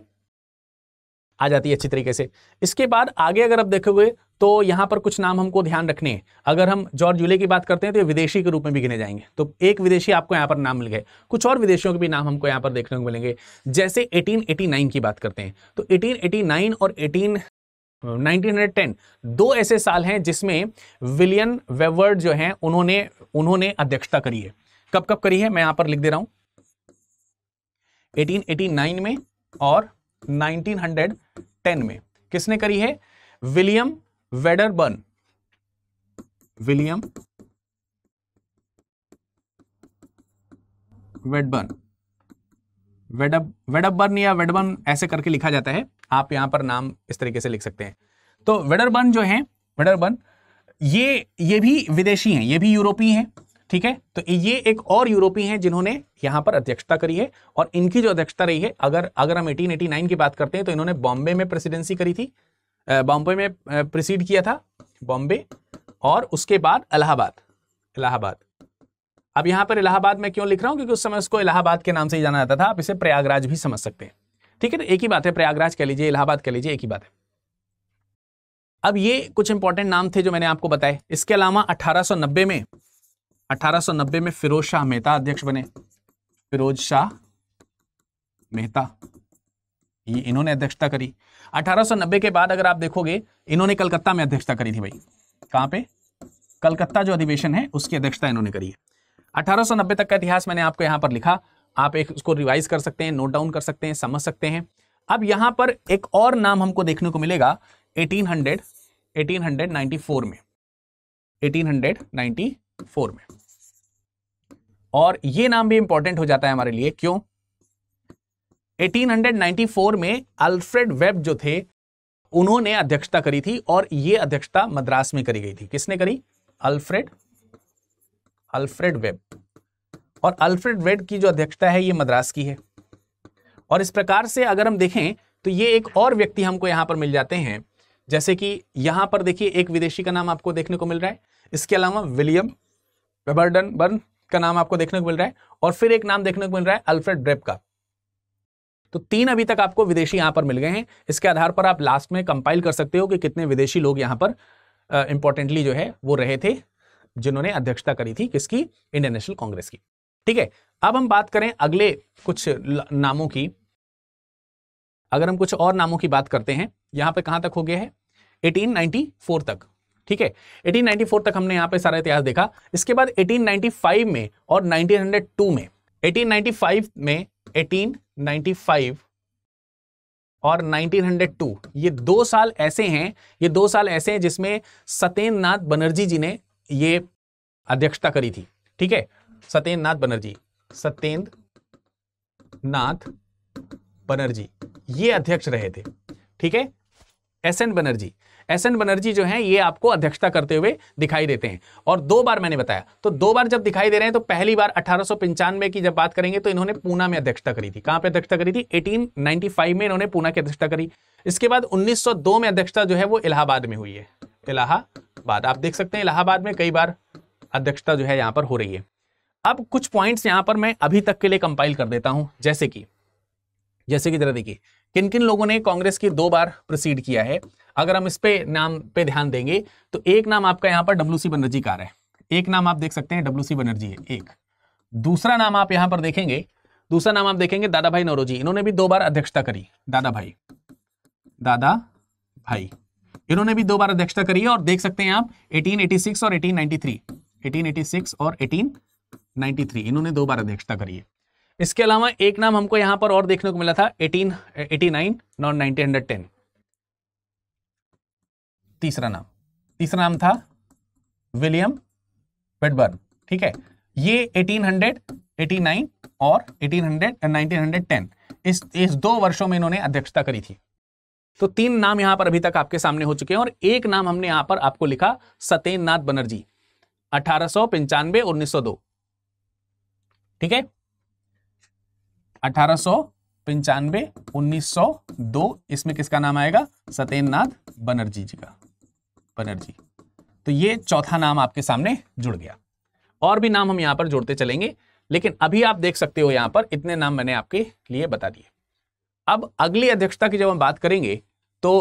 आ जाती है अच्छी तरीके से इसके बाद आगे अगर आप देखोगे तो यहां पर कुछ नाम हमको ध्यान रखने हैं अगर हम जॉर्ज जूले की बात करते हैं तो ये विदेशी के रूप में भी गिने जाएंगे तो एक विदेशी आपको यहां पर नाम मिल गए कुछ और विदेशियों के भी नाम हमको यहां पर देखने को मिलेंगे जैसे 1889 की बात करते हैं तो 1889 और 18 1910 दो ऐसे साल हैं जिसमें विलियन वेवर्ड जो हैं उन्होंने उन्होंने अध्यक्षता करी है कब कब करी है मैं यहां पर लिख दे रहा हूं 1889 में और 1910 में किसने करी है विलियम वेडरबर्न विलियम वेडबर्न वेडब वेडबर्न या वेडबर्न ऐसे करके लिखा जाता है आप यहां पर नाम इस तरीके से लिख सकते हैं तो वेडरबर्न जो है वेडरबर्न ये ये भी विदेशी हैं ये भी यूरोपीय हैं ठीक है तो ये एक और यूरोपी हैं जिन्होंने यहाँ पर अध्यक्षता करी है और इनकी जो अध्यक्षता रही है अगर अगर हम 1889 की बात करते हैं तो इन्होंने बॉम्बे में प्रेसिडेंसी करी थी बॉम्बे में प्रिसीड किया था बॉम्बे और उसके बाद इलाहाबाद इलाहाबाद अब यहाँ पर इलाहाबाद में क्यों लिख रहा हूं क्योंकि उस समय उसको इलाहाबाद के नाम से ही जाना जाता था आप इसे प्रयागराज भी समझ सकते हैं ठीक है तो एक ही बात है प्रयागराज कह लीजिए इलाहाबाद कह लीजिए एक ही बात है अब ये कुछ इंपॉर्टेंट नाम थे जो मैंने आपको बताए इसके अलावा 1890 में 1890 में फिरोज शाह मेहता अध्यक्ष बने फिरोज शाह मेहता ये इन्होंने अध्यक्षता करी 1890 के बाद अगर आप देखोगे इन्होंने कलकत्ता में अध्यक्षता करी थी भाई कहाँ पे कलकत्ता जो अधिवेशन है उसकी अध्यक्षता इन्होंने करी है अठारह तक का इतिहास मैंने आपको यहाँ पर लिखा आप एक उसको रिवाइज कर सकते हैं नोट डाउन कर सकते हैं समझ सकते हैं अब यहाँ पर एक और नाम हमको देखने को मिलेगा 1800 1894 में फोर में और ये नाम भी इंपॉर्टेंट हो जाता है हमारे लिए क्यों 1894 में अल्फ्रेड वेब जो थे उन्होंने अध्यक्षता करी थी और ये अध्यक्षता मद्रास में करी गई थी किसने करी अल्फ्रेड अल्फ्रेड वेब और अल्फ्रेड वेब की जो अध्यक्षता है ये मद्रास की है और इस प्रकार से अगर हम देखें तो ये एक और व्यक्ति हमको यहां पर मिल जाते हैं जैसे कि यहां पर देखिए एक विदेशी का नाम आपको देखने को मिल रहा है इसके अलावा विलियम वेबर्डन बर्न का नाम आपको देखने को मिल रहा है और फिर एक नाम देखने को मिल रहा है अल्फ्रेड ड्रेप का तो तीन अभी तक आपको विदेशी यहां पर मिल गए हैं इसके आधार पर आप लास्ट में कंपाइल कर सकते हो कि कितने विदेशी लोग यहां पर इंपॉर्टेंटली जो है वो रहे थे जिन्होंने अध्यक्षता करी थी किसकी इंडियन नेशनल कांग्रेस की ठीक है अब हम बात करें अगले कुछ नामों की अगर हम कुछ और नामों की बात करते हैं यहां पर कहां तक हो गया है एटीन तक ठीक है 1894 तक हमने यहाँ पे सारा इतिहास देखा इसके बाद 1895 में और 1902 में 1895 में 1895 और 1902 ये दो साल ऐसे हैं ये दो साल ऐसे हैं जिसमें सत्येंद्र नाथ बनर्जी जी ने ये अध्यक्षता करी थी ठीक है सत्येंद्र नाथ बनर्जी सत्येंद्र नाथ बनर्जी ये अध्यक्ष रहे थे ठीक है S N Banerjee S N Banerjee जो है ये आपको अध्यक्षता करते हुए दिखाई देते हैं और दो बार मैंने बताया तो दो बार जब दिखाई दे रहे हैं तो पहली बार अठारह की जब बात करेंगे तो इन्होंने पूना में अध्यक्षता करी थी कहां पर अध्यक्षता करी थी एटीन में इन्होंने पूना की अध्यक्षता करी इसके बाद उन्नीस में अध्यक्षता जो है वो इलाहाबाद में हुई है इलाहाबाद आप देख सकते हैं इलाहाबाद में कई बार अध्यक्षता जो है यहाँ पर हो रही है अब कुछ पॉइंट्स यहाँ पर मैं अभी तक के लिए कंपाइल कर देता हूं जैसे कि जैसे कि जरा देखिए किन किन लोगों ने कांग्रेस की दो बार प्रोसीड किया है अगर हम इस पे नाम पे ध्यान देंगे तो एक नाम आपका यहाँ पर डब्ल्यू बनर्जी का है एक नाम आप देख सकते हैं डब्ल्यू बनर्जी है एक दूसरा नाम आप यहाँ पर देखेंगे दूसरा नाम आप देखेंगे दादा भाई नौरोजी इन्होंने भी दो बार अध्यक्षता करी दादा भाई दादा भाई इन्होंने भी दो बार अध्यक्षता करी है और देख सकते हैं आप 1886 और 1893 1886 और 1893 इन्होंने दो बार अध्यक्षता करी है इसके अलावा एक नाम हमको यहां पर और देखने को मिला था एटीन एटी नाइन नॉन नाइनटीन हंड्रेड टेन तीसरा नाम तीसरा नाम था विलियम वेडबर्न ठीक है ये 1889 और 1800 1910 इस इस दो वर्षों में इन्होंने अध्यक्षता करी थी तो तीन नाम यहां पर अभी तक आपके सामने हो चुके हैं और एक नाम हमने यहां पर आपको लिखा सत्येन्द्र नाथ बनर्जी अठारह सौ उन्नीस सौ दो ठीक है अठारह सौ पंचानवे उन्नीस सौ दो इसमें किसका नाम आएगा सत्येंद्र नाथ बनर्जी जी का बनर्जी तो ये चौथा नाम आपके सामने जुड़ गया और भी नाम हम यहाँ पर जोड़ते चलेंगे लेकिन अभी आप देख सकते हो यहाँ पर इतने नाम मैंने आपके लिए बता दिए अब अगली अध्यक्षता की जब हम बात करेंगे तो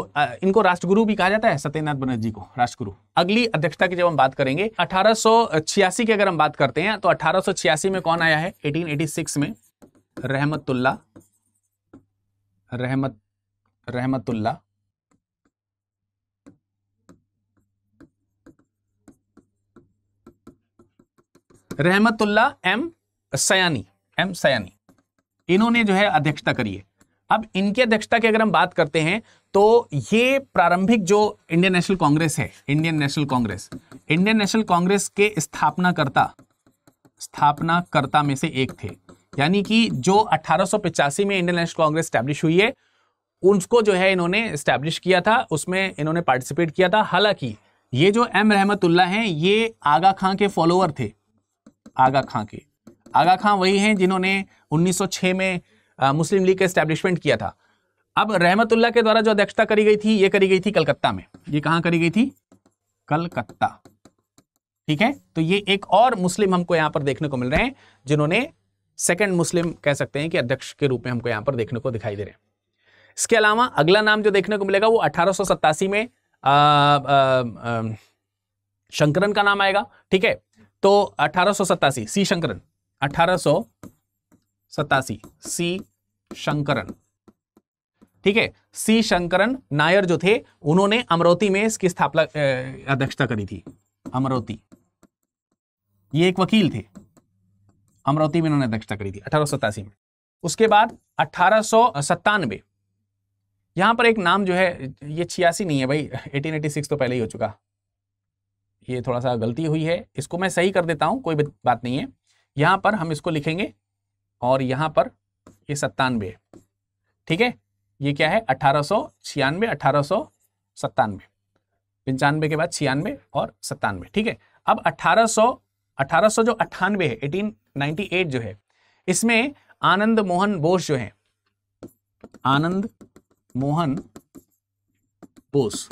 इनको राष्ट्रगुरु भी कहा जाता है सत्यनाथ बनर्जी को राष्ट्रगुरु अगली अध्यक्षता की जब हम बात करेंगे अठारह की अगर हम बात करते हैं तो अठारह में कौन आया है 1886 में रहमतुल्ला रहमत रहमतुल्ला रहमतुल्ला एम सयानी एम सयानी इन्होंने जो है अध्यक्षता करी है अब इनकी अध्यक्षता की अगर हम बात करते हैं तो ये प्रारंभिक जो इंडियन नेशनल कांग्रेस है Indian National Congress Indian National Congress के स्थापनाकर्ता स्थापनाकर्ता में से एक थे यानी कि जो अठारह में इंडियन नेशनल कांग्रेस स्टैब्लिश हुई है उसको जो है इन्होंने स्टैब्लिश किया था उसमें इन्होंने पार्टिसिपेट किया था हालांकि ये जो एम रहमतुल्ला हैं ये आगा खां के फॉलोअर थे आगा खां के आगा खां वही हैं जिन्होंने 1906 में आ, मुस्लिम लीग का स्टैब्लिशमेंट किया था अब रहमतुल्ला के द्वारा जो अध्यक्षता करी गई थी ये करी गई थी कलकत्ता में ये कहाँ करी गई थी कलकत्ता ठीक है तो ये एक और मुस्लिम हमको यहाँ पर देखने को मिल रहे हैं जिन्होंने सेकंड मुस्लिम कह सकते हैं कि अध्यक्ष के रूप में हमको यहाँ पर देखने को दिखाई दे रहे हैं इसके अलावा अगला नाम जो देखने को मिलेगा वो अठारह में आ, आ, आ, शंकरन का नाम आएगा ठीक है तो अठारह सी शंकरन अठारह सी शंकरन ठीक है सी शंकरन नायर जो थे उन्होंने अमरोती में इसकी स्थापना अध्यक्षता करी थी अमरोती ये एक वकील थे अमरावती में इन्होंने अध्यक्षता करी थी अठारह में उसके बाद अठारह यहाँ पर एक नाम जो है ये छियासी नहीं है भाई 1886 तो पहले ही हो चुका ये थोड़ा सा गलती हुई है इसको मैं सही कर देता हूँ कोई बात नहीं है यहाँ पर हम इसको लिखेंगे और यहाँ पर ये सत्तानवे ठीक है ये क्या है अठारह सौ छियानवे अठारह सौ सत्तानवे पंचानवे के बाद छियानवे और सत्तानवे ठीक है अब अठारह सौ अठारह सौ जो अट्ठानवे है एटीन 98 जो है इसमें आनंद मोहन बोस जो है आनंद मोहन बोस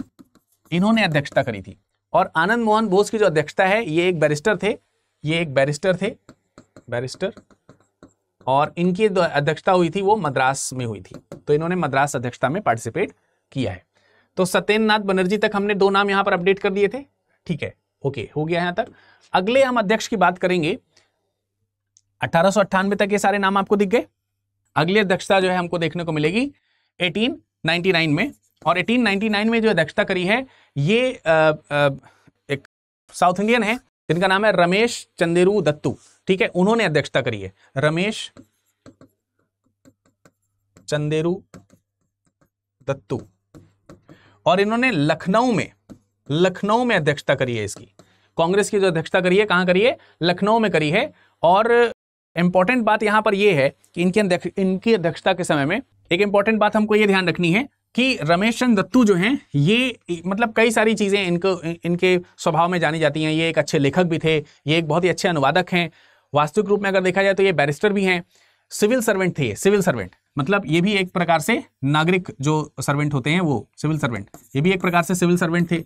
इन्होंने अध्यक्षता करी थी और आनंद मोहन बोस की जो अध्यक्षता है ये एक बैरिस्टर थे ये एक बैरिस्टर थे बैरिस्टर और इनकी अध्यक्षता हुई थी वो मद्रास में हुई थी तो इन्होंने मद्रास अध्यक्षता में पार्टिसिपेट किया है तो सत्येंद्र नाथ बनर्जी तक हमने दो नाम यहां पर अपडेट कर दिए थे ठीक है ओके हो गया यहां तक अगले हम अध्यक्ष की बात करेंगे अठारह तक ये सारे नाम आपको दिख गए अगली दक्षता जो है हमको देखने को मिलेगी 1899 में और 1899 में जो दक्षता करी है ये आ, आ, एक साउथ इंडियन है जिनका नाम है रमेश चंदेरू दत्तू ठीक है उन्होंने अध्यक्षता करी है रमेश चंदेरू दत्तू और इन्होंने लखनऊ में लखनऊ में अध्यक्षता करी है इसकी कांग्रेस की जो अध्यक्षता करी है कहां करी है लखनऊ में करी है और इंपॉर्टेंट बात यहाँ पर यह है कि इनके इनकी अध्यक्षता के समय में एक इंपॉर्टेंट बात हमको ये ध्यान रखनी है कि रमेश चंद दत्तू जो हैं ये मतलब कई सारी चीज़ें इनको इनके स्वभाव में जानी जाती हैं ये एक अच्छे लेखक भी थे ये एक बहुत ही अच्छे अनुवादक हैं वास्तविक रूप में अगर देखा जाए तो ये बैरिस्टर भी हैं सिविल सर्वेंट थे सिविल सर्वेंट मतलब ये भी एक प्रकार से नागरिक जो सर्वेंट होते हैं वो सिविल सर्वेंट ये भी एक प्रकार से सिविल सर्वेंट थे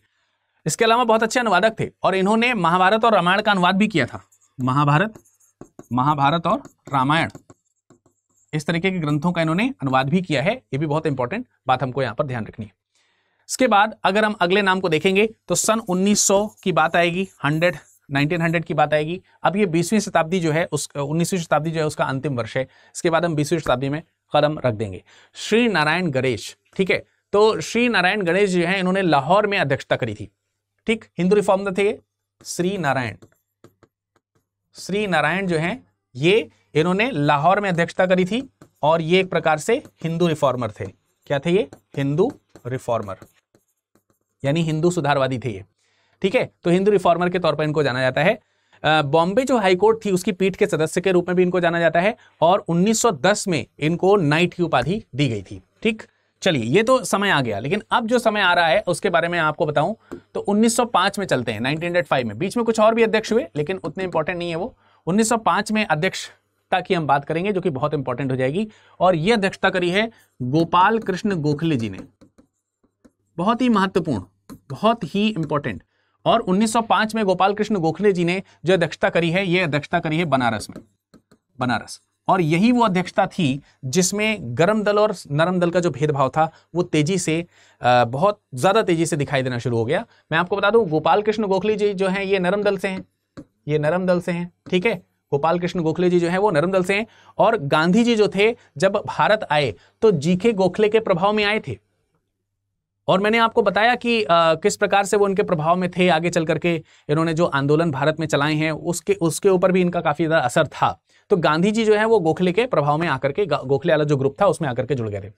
इसके अलावा बहुत अच्छे अनुवादक थे और इन्होंने महाभारत और रामायण का अनुवाद भी किया था महाभारत महाभारत और रामायण इस तरीके के ग्रंथों का इन्होंने अनुवाद भी किया है ये भी बहुत इंपॉर्टेंट बात हमको यहाँ पर ध्यान रखनी है इसके बाद अगर हम अगले नाम को देखेंगे तो सन 1900 की बात आएगी 100 1900 की बात आएगी अब ये बीसवीं शताब्दी जो है उस उन्नीसवीं शताब्दी जो है उसका अंतिम वर्ष है इसके बाद हम बीसवीं शताब्दी में कदम रख देंगे श्री नारायण गणेश ठीक है तो श्री नारायण गणेश जो है इन्होंने लाहौर में अध्यक्षता करी थी ठीक हिंदू रिफॉर्म थे श्री नारायण श्री नारायण जो हैं ये इन्होंने लाहौर में अध्यक्षता करी थी और ये एक प्रकार से हिंदू रिफॉर्मर थे क्या थे ये हिंदू रिफॉर्मर यानी हिंदू सुधारवादी थे ये ठीक है तो हिंदू रिफॉर्मर के तौर पर इनको जाना जाता है बॉम्बे जो हाईकोर्ट थी उसकी पीठ के सदस्य के रूप में भी इनको जाना जाता है और 1910 में इनको नाइट की उपाधि दी गई थी ठीक चलिए ये तो समय आ गया लेकिन अब जो समय आ रहा है उसके बारे में आपको बताऊं तो 1905 में चलते हैं 1905 में बीच में कुछ और भी अध्यक्ष हुए लेकिन उतने इंपॉर्टेंट नहीं है वो 1905 में अध्यक्षता की हम बात करेंगे जो कि बहुत इंपॉर्टेंट हो जाएगी और ये अध्यक्षता करी है गोपाल कृष्ण गोखले जी ने बहुत ही महत्वपूर्ण बहुत ही इंपॉर्टेंट और उन्नीस में गोपाल कृष्ण गोखले जी ने जो अध्यक्षता करी है ये अध्यक्षता करी है बनारस में बनारस और यही वो अध्यक्षता थी जिसमें गर्म दल और नरम दल का जो भेदभाव था वो तेजी से बहुत ज़्यादा तेजी से दिखाई देना शुरू हो गया मैं आपको बता दूं गोपाल कृष्ण गोखले जी जो हैं ये नरम दल से हैं ये नरम दल से हैं ठीक है गोपाल कृष्ण गोखले जी जो हैं वो नरम दल से हैं और गांधी जी जो थे जब भारत आए तो जीके गोखले के प्रभाव में आए थे और मैंने आपको बताया कि आ, किस प्रकार से वो उनके प्रभाव में थे आगे चल करके इन्होंने जो आंदोलन भारत में चलाए हैं उसके उसके ऊपर भी इनका काफ़ी ज़्यादा असर था तो गांधी जी जो है वो गोखले के प्रभाव में आकर के गोखले वाला जो ग्रुप था उसमें आकर के जुड़ गए थे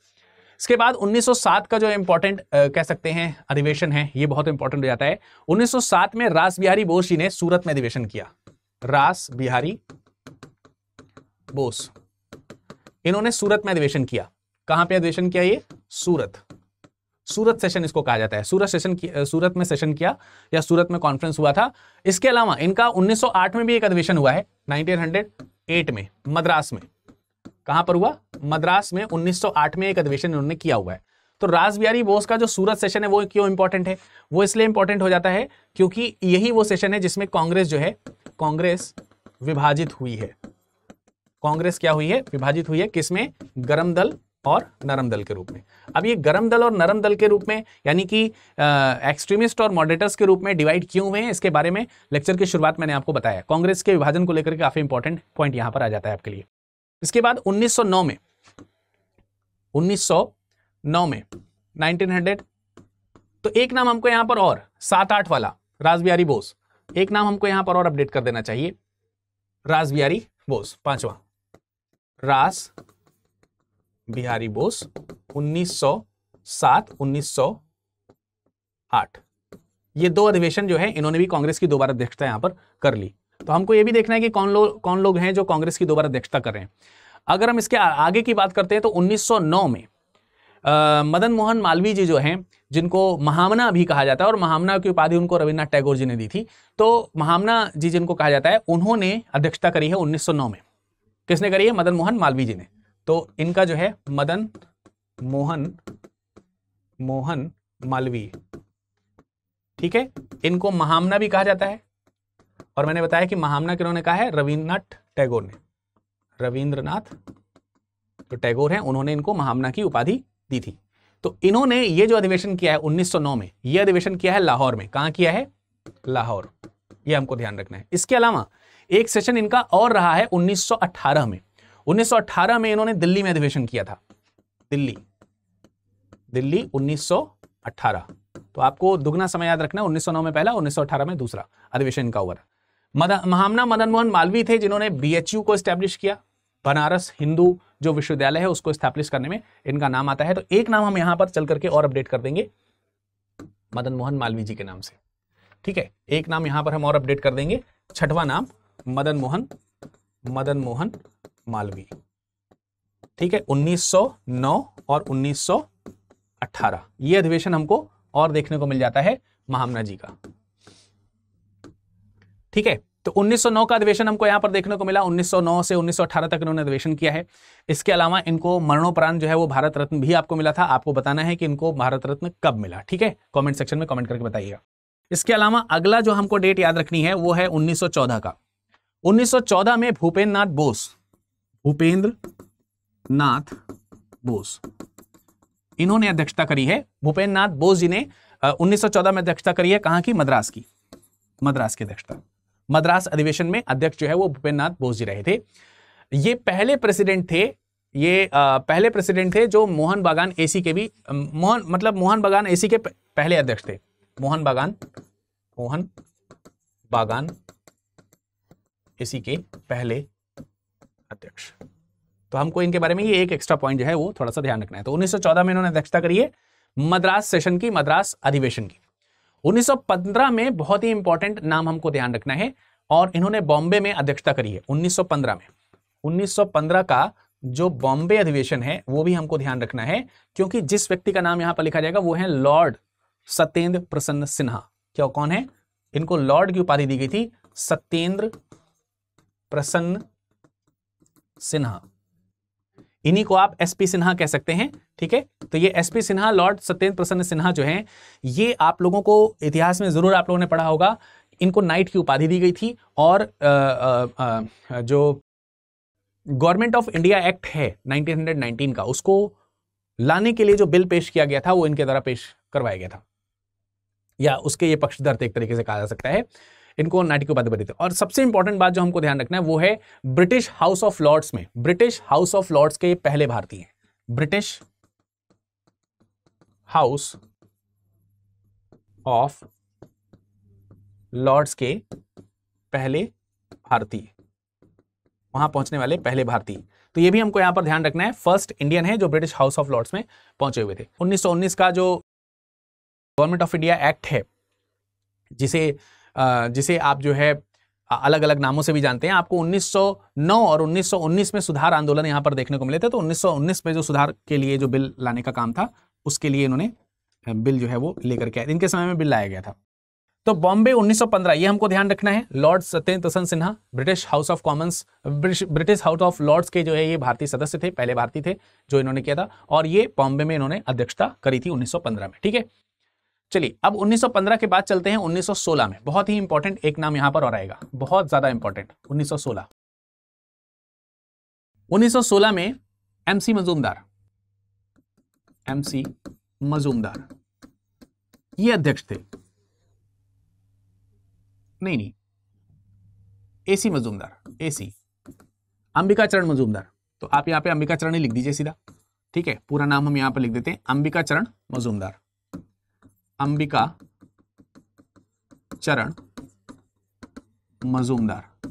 इसके बाद 1907 का जो इम्पोर्टेंट कह सकते हैं अधिवेशन है ये बहुत इंपॉर्टेंट हो जाता है 1907 में रास बिहारी बोस जी ने सूरत में अधिवेशन किया रास बिहारी बोस इन्होंने सूरत में अधिवेशन किया कहां पे अधिवेशन किया ये सूरत सूरत सेशन इसको कहा जाता है सूरत सेशन सूरत में सेशन किया या सूरत में कॉन्फ्रेंस हुआ था इसके अलावा इनका 1908 में भी एक अधिवेशन हुआ है 1900 1908 में मद्रास में कहां पर हुआ मद्रास में 1908 में एक अधिवेशन उन्होंने किया हुआ है तो राज बिहारी बोस का जो सूरत सेशन है वो क्यों इंपॉर्टेंट है वो इसलिए इंपॉर्टेंट हो जाता है क्योंकि यही वो सेशन है जिसमें कांग्रेस जो है कांग्रेस विभाजित हुई है कांग्रेस क्या हुई है विभाजित हुई है किसमें गर्म दल और नरम दल के रूप में अब ये गर्म दल और नरम दल के रूप में यानी कि एक्सट्रीमिस्ट और मॉडरेटर्स के रूप में डिवाइड क्यों हुए हैं इसके बारे में लेक्चर की शुरुआत मैंने आपको बताया कांग्रेस के विभाजन को लेकर के काफ़ी इंपॉर्टेंट पॉइंट यहां पर आ जाता है आपके लिए इसके बाद 1909 में 1909 में 1900 तो एक नाम हमको यहां पर और सात आठ वाला राजबिहारी बोस एक नाम हमको यहां पर और अपडेट कर देना चाहिए राजबिहारी बोस पांचवा राज बिहारी बोस 1907-1908 ये दो अधिवेशन जो है इन्होंने भी कांग्रेस की दोबारा अध्यक्षता यहां पर कर ली तो हमको ये भी देखना है कि कौन लोग कौन लोग हैं जो कांग्रेस की दोबारा अध्यक्षता कर रहे हैं अगर हम इसके आगे की बात करते हैं तो 1909 में आ, मदन मोहन मालवीय जी जो हैं जिनको महामना भी कहा जाता है और महामना की उपाधि उनको रविन्द्रनाथ टैगोर जी ने दी थी तो महामना जी जिनको कहा जाता है उन्होंने अध्यक्षता करी है 1909 में किसने करी है मदन मोहन मालवीय जी ने तो इनका जो है मदन मोहन मोहन मालवीय ठीक है इनको महामना भी कहा जाता है और मैंने बताया कि महामना किन्होंने कहा है रविन्द्रनाथ टैगोर ने रविंद्रनाथ जो टैगोर हैं उन्होंने इनको महामना की उपाधि दी थी तो इन्होंने ये जो अधिवेशन किया है 1909 में ये अधिवेशन किया है लाहौर में कहा किया है लाहौर ये हमको ध्यान रखना है इसके अलावा एक सेशन इनका और रहा है 1918 में 1918 में इन्होंने दिल्ली में अधिवेशन किया था दिल्ली दिल्ली 1918 तो आपको दुगना समय याद रखना 1909 में पहला 1918 में दूसरा अधिवेशन का हुआ महामना मदन मोहन मालवी थे जिन्होंने बीएचयू को स्टैब्लिश किया बनारस हिंदू जो विश्वविद्यालय है उसको स्टैब्लिश करने में इनका नाम आता है तो एक नाम हम यहां पर चल करके और अपडेट कर देंगे मदन मोहन मालवी जी के नाम से ठीक है एक नाम यहां पर हम और अपडेट कर देंगे छठवा नाम मदन मोहन मदन मोहन मालवी ठीक है 1909 और 1918 ये अधिवेशन हमको और देखने को मिल जाता है महामना जी का ठीक है तो 1909 का अधिवेशन हमको यहां पर देखने को मिला 1909 से 1918 तक इन्होंने अधिवेशन किया है इसके अलावा इनको मरणोपरांत जो है वो भारत रत्न भी आपको मिला था आपको बताना है कि इनको भारत रत्न कब मिला ठीक है कमेंट सेक्शन में कमेंट करके बताइएगा इसके अलावा अगला जो हमको डेट याद रखनी है वो है 1914 का 1914 में भूपेन्द्र नाथ बोस भूपेंद्र नाथ बोस इन्होंने अध्यक्षता करी है भूपेंद्र नाथ बोस जी ने उन्नीस में अध्यक्षता करी है कहां की मद्रास की मद्रास की अध्यक्षता मद्रास अधिवेशन में अध्यक्ष जो है वो भूपेंद्र नाथ बोस जी रहे थे ये पहले प्रेसिडेंट थे ये पहले प्रेसिडेंट थे जो मोहन बागान एसी के भी मोहन मतलब मोहन बागान एसी के पहले अध्यक्ष थे मोहन बागान मोहन बागान एसी के पहले अध्यक्ष तो हमको इनके बारे में ये एक एक्स्ट्रा पॉइंट जो है वो थोड़ा सा ध्यान रखना है तो 1914 में इन्होंने अध्यक्षता करी है मद्रास सेशन की मद्रास अधिवेशन की 1915 में बहुत ही इंपॉर्टेंट नाम हमको ध्यान रखना है और इन्होंने बॉम्बे में अध्यक्षता करी है 1915 में 1915 का जो बॉम्बे अधिवेशन है वो भी हमको ध्यान रखना है क्योंकि जिस व्यक्ति का नाम यहाँ पर लिखा जाएगा वो है लॉर्ड सत्येंद्र प्रसन्न सिन्हा क्या कौन है इनको लॉर्ड की उपाधि दी गई थी सत्येंद्र प्रसन्न सिन्हा इन्हीं को आप एसपी सिन्हा कह सकते हैं ठीक है तो ये एसपी सिन्हा लॉर्ड सत्येंद्र प्रसन्न सिन्हा जो हैं ये आप लोगों को इतिहास में जरूर आप लोगों ने पढ़ा होगा इनको नाइट की उपाधि दी गई थी और आ, आ, आ, जो गवर्नमेंट ऑफ इंडिया एक्ट है 1919 का उसको लाने के लिए जो बिल पेश किया गया था वो इनके द्वारा पेश करवाया गया था या उसके ये पक्षधर तो एक तरीके से कहा जा सकता है इनको नाइट उपाधि देते और सबसे इंपॉर्टेंट बात जो हमको ध्यान रखना है वो है ब्रिटिश हाउस ऑफ लॉर्ड्स में ब्रिटिश हाउस ऑफ लॉर्ड्स के पहले भारतीय हैं ब्रिटिश हाउस ऑफ लॉर्ड्स के पहले भारतीय वहां पहुंचने वाले पहले भारतीय तो ये भी हमको यहां पर ध्यान रखना है फर्स्ट इंडियन है जो ब्रिटिश हाउस ऑफ लॉर्ड्स में पहुंचे हुए थे 1919 का जो गवर्नमेंट ऑफ इंडिया एक्ट है जिसे जिसे आप जो है अलग अलग नामों से भी जानते हैं आपको 1909 और 1919 में सुधार आंदोलन यहाँ पर देखने को मिले थे तो 1919 में जो सुधार के लिए जो बिल लाने का काम था उसके लिए इन्होंने बिल जो है वो लेकर के इनके समय में बिल लाया गया था तो बॉम्बे 1915 ये हमको ध्यान रखना है Lord Satyendra Prasanna Sinha British House of Commons British House of Lords के जो है ये भारतीय सदस्य थे पहले भारतीय थे जो इन्होंने किया था और ये बॉम्बे में इन्होंने अध्यक्षता करी थी 1915 में ठीक है चलिए अब 1915 के बाद चलते हैं 1916 में बहुत ही इंपॉर्टेंट एक नाम यहां पर और आएगा बहुत ज्यादा इंपॉर्टेंट 1916 1916 में एमसी मजूमदार एमसी मजूमदार ये अध्यक्ष थे नहीं नहीं एसी मजूमदार एसी अंबिका चरण मजूमदार तो आप यहां पे अंबिका चरण ही लिख दीजिए सीधा ठीक है पूरा नाम हम यहां पर लिख देते हैं अंबिका चरण मजूमदार अंबिका चरण मजूमदार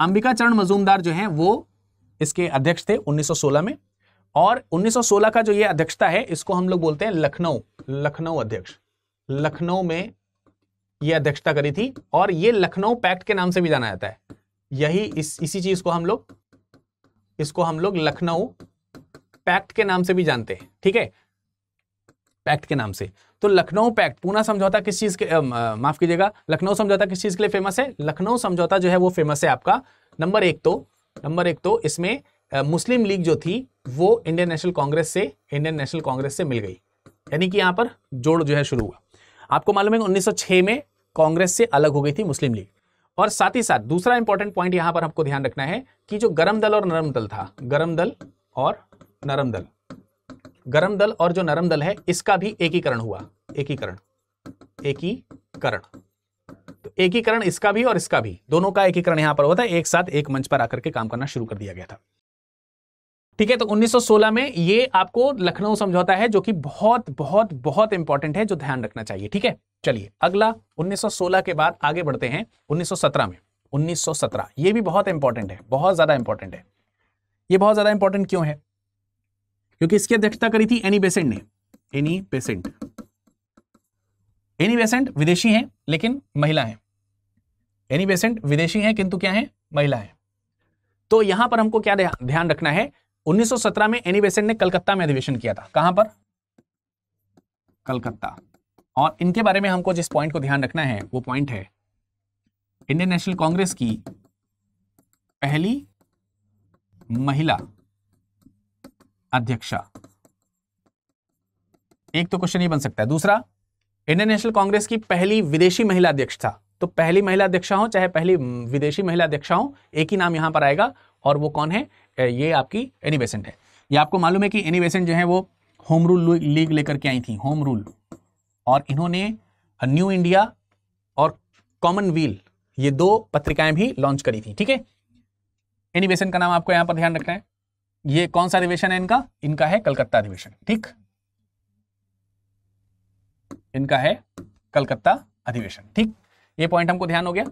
अंबिका चरण मजूमदार जो है वो इसके अध्यक्ष थे 1916 में और 1916 का जो ये अध्यक्षता है इसको हम लोग बोलते हैं लखनऊ लखनऊ अध्यक्ष लखनऊ में ये अध्यक्षता करी थी और ये लखनऊ पैक्ट के नाम से भी जाना जाता है यही इस इसी चीज को हम लोग इसको हम लोग लखनऊ पैक्ट के नाम से भी जानते हैं ठीक है पैक्ट के नाम से तो लखनऊ पैक्ट पूना समझौता किस चीज़ के माफ़ कीजिएगा लखनऊ समझौता किस चीज़ के लिए फेमस है लखनऊ समझौता जो है वो फेमस है आपका नंबर एक तो नंबर एक तो इसमें मुस्लिम लीग जो थी वो इंडियन नेशनल कांग्रेस से इंडियन नेशनल कांग्रेस से मिल गई यानी कि यहाँ पर जोड़ जो है शुरू हुआ आपको मालूम है कि 1906 में कांग्रेस से अलग हो गई थी मुस्लिम लीग और साथ ही साथ दूसरा इंपॉर्टेंट पॉइंट यहां पर आपको ध्यान रखना है कि जो गरम दल और नरम दल था गरम दल और नरम दल गर्म दल और जो नरम दल है इसका भी एकीकरण हुआ एकीकरण एकीकरण तो एकीकरण इसका भी और इसका भी दोनों का एकीकरण यहां पर होता है एक साथ एक मंच पर आकर के काम करना शुरू कर दिया गया था ठीक है तो 1916 में ये आपको लखनऊ समझौता है जो कि बहुत बहुत बहुत इंपॉर्टेंट है जो ध्यान रखना चाहिए ठीक है चलिए अगला 1916 के बाद आगे बढ़ते हैं 1917 में 1917 ये भी बहुत इंपॉर्टेंट है बहुत ज्यादा इंपॉर्टेंट है ये बहुत ज्यादा इंपॉर्टेंट क्यों है क्योंकि इसकी अध्यक्षता करी थी एनी बेसेंट ने एनी बेसेंट एनी बेसेंट विदेशी हैं लेकिन महिला हैं एनी बेसेंट विदेशी हैं किंतु क्या है महिला है तो यहां पर हमको क्या ध्यान रखना है 1917 में एनी बेसेंट ने कलकत्ता में अधिवेशन किया था कहां पर कलकत्ता और इनके बारे में हमको जिस पॉइंट को ध्यान रखना है वो पॉइंट है इंडियन नेशनल कांग्रेस की पहली महिला अध्यक्षा एक तो क्वेश्चन ये बन सकता है दूसरा इंडियन नेशनल कांग्रेस की पहली विदेशी महिला अध्यक्ष था तो पहली महिला अध्यक्षा हो चाहे पहली विदेशी महिला अध्यक्षा हो एक ही नाम यहां पर आएगा और वो कौन है ये आपकी एनी बेसेंट है ये आपको मालूम है कि एनी बेसेंट जो है वो होम रूल लीग लेकर के आई थी होम रूल और इन्होंने न्यू इंडिया और कॉमनवील ये दो पत्रिकाएं भी लॉन्च करी थी ठीक है एनी बेसेंट का नाम आपको यहां पर ध्यान रखना है ये कौन सा अधिवेशन है इनका इनका है कलकत्ता अधिवेशन ठीक इनका है कलकत्ता अधिवेशन ठीक ये पॉइंट हमको ध्यान हो गया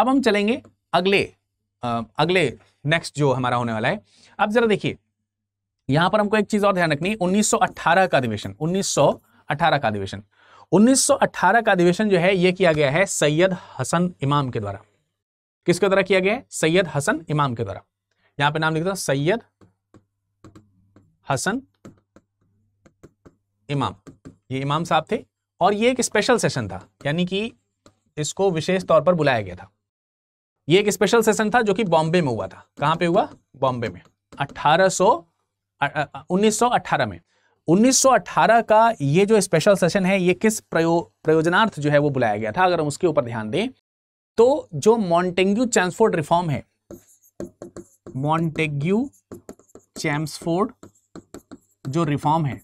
अब हम चलेंगे अगले आ, अगले नेक्स्ट जो हमारा होने वाला है अब जरा देखिए यहां पर हमको एक चीज और ध्यान रखनी है 1918 का अधिवेशन 1918 का अधिवेशन 1918 का अधिवेशन जो है यह किया गया है सैयद हसन इमाम के द्वारा किसके द्वारा किया गया है सैयद हसन इमाम के द्वारा यहां पे नाम लिखता हूं सैयद हसन इमाम ये इमाम साहब थे और ये एक स्पेशल सेशन था यानी कि इसको विशेष तौर पर बुलाया गया था ये एक स्पेशल सेशन था जो कि बॉम्बे में हुआ था कहां पे हुआ बॉम्बे में 1800 1918 में 1918 का ये जो स्पेशल सेशन है ये किस प्रयो प्रयोजनार्थ जो है वो बुलाया गया था अगर हम उसके ऊपर ध्यान दें तो जो मॉन्टेग्यू चैम्सफोर्ड रिफॉर्म है मॉन्टेग्यू चैम्सफोर्ड जो रिफॉर्म है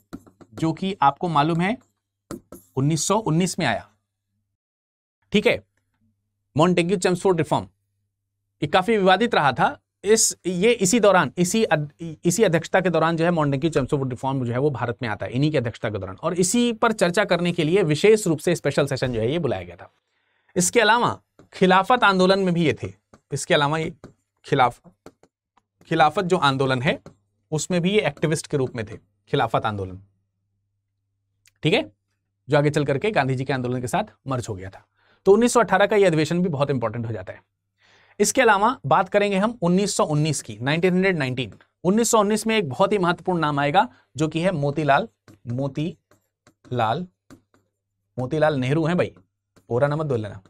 जो कि आपको मालूम है 1919 में आया ठीक है मॉन्टेग्यू चम्सफोर्ड रिफॉर्म ये काफी विवादित रहा था इस ये इसी दौरान इसी अद, इसी अध्यक्षता के दौरान जो है मॉन्टेग्यू चम्सफोर्ड रिफॉर्म जो है वो भारत में आता है इन्हीं की अध्यक्षता के दौरान और इसी पर चर्चा करने के लिए विशेष रूप से स्पेशल सेशन जो है ये बुलाया गया था इसके अलावा खिलाफत आंदोलन में भी ये थे इसके अलावा ये खिलाफ खिलाफत जो आंदोलन है उसमें भी ये एक्टिविस्ट के रूप में थे खिलाफत आंदोलन ठीक है जो आगे चल करके गांधी जी के आंदोलन के साथ मर्ज हो गया था तो 1918 का यह अधिवेशन भी बहुत इंपॉर्टेंट हो जाता है इसके अलावा बात करेंगे हम 1919 की 1919 1919 में एक बहुत ही महत्वपूर्ण नाम आएगा जो कि है मोतीलाल मोतीलाल मोतीलाल नेहरू हैं भाई ओरा नमद दोलना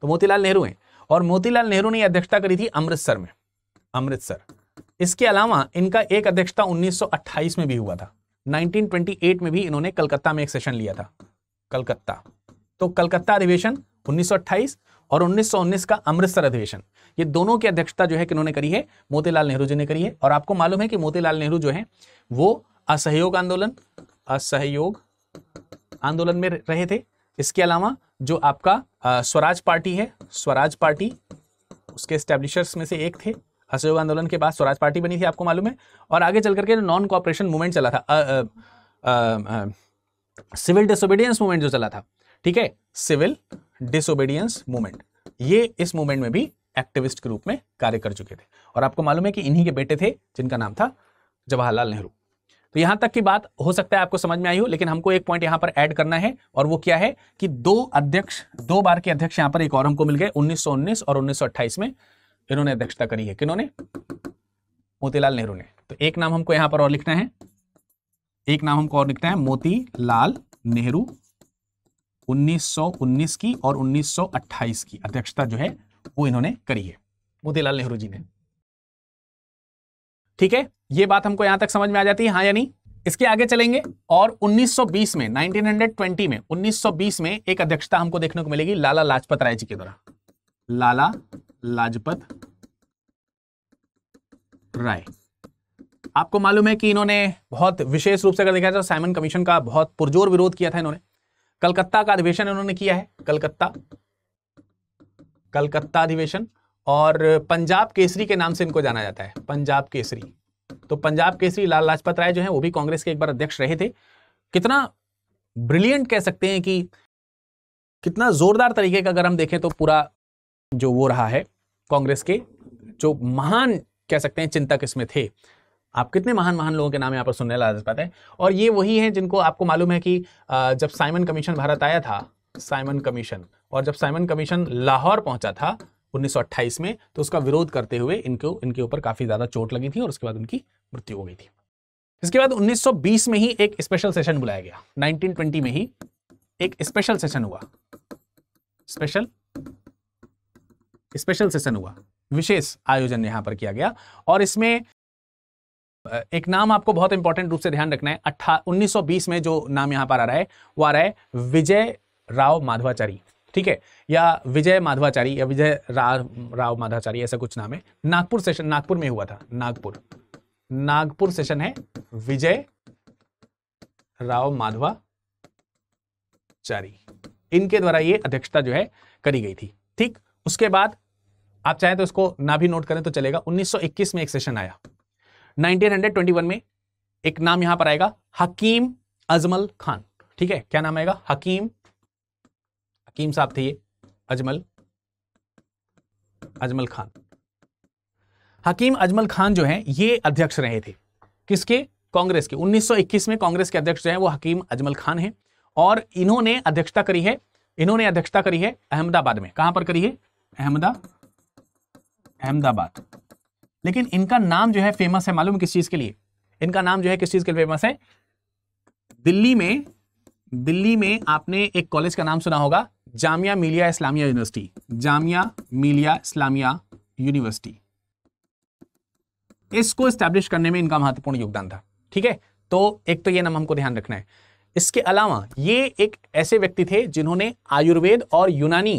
तो मोतीलाल नेहरू हैं और मोतीलाल नेहरू ने अध्यक्षता करी थी अमृतसर में अमृतसर इसके अलावा इनका एक अध्यक्षता 1928 में भी हुआ था 1928 में भी इन्होंने कलकत्ता में एक सेशन लिया था कलकत्ता तो कलकत्ता अधिवेशन 1928 और 1919 का अमृतसर अधिवेशन ये दोनों की अध्यक्षता जो है कि करी है मोतीलाल नेहरू जी ने करी है और आपको मालूम है कि मोतीलाल नेहरू जो है वो असहयोग आंदोलन असहयोग आंदोलन में रहे थे इसके अलावा जो आपका स्वराज पार्टी है स्वराज पार्टी उसके स्टैब्लिशर्स में से एक थे असहयोग आंदोलन के बाद स्वराज पार्टी बनी थी आपको मालूम है और आगे चल करके नॉन कॉपरेशन मूवमेंट चला था सिविल डिसोबीडियंस मूवमेंट जो चला था ठीक है सिविल डिसोबीडियंस मूवमेंट ये इस मूवमेंट में भी एक्टिविस्ट के रूप में कार्य कर चुके थे और आपको मालूम है कि इन्हीं के बेटे थे जिनका नाम था जवाहरलाल नेहरू तो यहां तक की बात हो सकता है आपको समझ में आई हो लेकिन हमको एक पॉइंट यहां पर ऐड करना है और वो क्या है कि दो अध्यक्ष दो बार के अध्यक्ष यहां पर एक और हमको मिल गए 1919 और 1928 में इन्होंने अध्यक्षता करी है किन्होंने मोतीलाल नेहरू ने तो एक नाम हमको यहां पर और लिखना है एक नाम हमको और लिखना है मोतीलाल नेहरू 1919 की और 1928 की अध्यक्षता जो है वो इन्होंने करी है मोतीलाल नेहरू जी ने ठीक है ये बात हमको यहां तक समझ में आ जाती है हाँ यानी इसके आगे चलेंगे और 1920 में 1920 में 1920 में एक अध्यक्षता हमको देखने को मिलेगी लाला लाजपत राय जी के द्वारा लाला लाजपत राय आपको मालूम है कि इन्होंने बहुत विशेष रूप से अगर देखा जाए साइमन तो कमीशन का बहुत पुरजोर विरोध किया था इन्होंने कलकत्ता का अधिवेशन इन्होंने किया है कलकत्ता कलकत्ता अधिवेशन और पंजाब केसरी के नाम से इनको जाना जाता है पंजाब केसरी तो पंजाब केसरी लाल लाजपत राय जो है वो भी कांग्रेस के एक बार अध्यक्ष रहे थे कितना ब्रिलियंट कह सकते हैं कि कितना जोरदार तरीके का अगर हम देखें तो पूरा जो वो रहा है कांग्रेस के जो महान कह सकते हैं चिंतक इसमें थे आप कितने महान महान लोगों के नाम यहाँ पर सुनने लगा पाते हैं और ये वही हैं जिनको आपको मालूम है कि जब साइमन कमीशन भारत आया था साइमन कमीशन और जब साइमन कमीशन लाहौर पहुंचा था 1928 में तो उसका विरोध करते हुए इनको इनके ऊपर काफ़ी ज़्यादा चोट लगी थी और उसके बाद उनकी मृत्यु हो गई थी इसके बाद 1920 में ही एक स्पेशल सेशन बुलाया गया 1920 में ही एक स्पेशल सेशन हुआ स्पेशल स्पेशल सेशन हुआ विशेष आयोजन यहां पर किया गया और इसमें एक नाम आपको बहुत इंपॉर्टेंट रूप से ध्यान रखना है अट्ठा उन्नीस में जो नाम यहां पर आ रहा है वो आ रहा है विजय राव माधवाचारी ठीक है या विजय माधवाचारी या विजय राव राव माधवाचारी ऐसा कुछ नाम है नागपुर सेशन नागपुर में हुआ था नागपुर नागपुर सेशन है विजय राव माधवाचारी इनके द्वारा ये अध्यक्षता जो है करी गई थी ठीक उसके बाद आप चाहें तो इसको ना भी नोट करें तो चलेगा 1921 में एक सेशन आया 1921 में एक नाम यहां पर आएगा हकीम अजमल खान ठीक है क्या नाम आएगा हकीम हकीम साहब थे ये अजमल अजमल खान हकीम अजमल खान जो है ये अध्यक्ष रहे थे किसके कांग्रेस के 1921 में कांग्रेस के अध्यक्ष जो है वो हकीम अजमल खान हैं और इन्होंने अध्यक्षता करी है इन्होंने अध्यक्षता करी है अहमदाबाद में कहां पर करी है अहमदाबाद अहमदाबाद लेकिन इनका नाम जो है फेमस है मालूम किस चीज के लिए इनका नाम जो है किस चीज के लिए फेमस है दिल्ली में दिल्ली में आपने एक कॉलेज का नाम सुना होगा जामिया मिलिया इस्लामिया यूनिवर्सिटी जामिया मिलिया इस्लामिया यूनिवर्सिटी इसको स्टैब्लिश करने में इनका महत्वपूर्ण योगदान था ठीक है तो एक तो यह नाम हमको ध्यान रखना है इसके अलावा ये एक ऐसे व्यक्ति थे जिन्होंने आयुर्वेद और यूनानी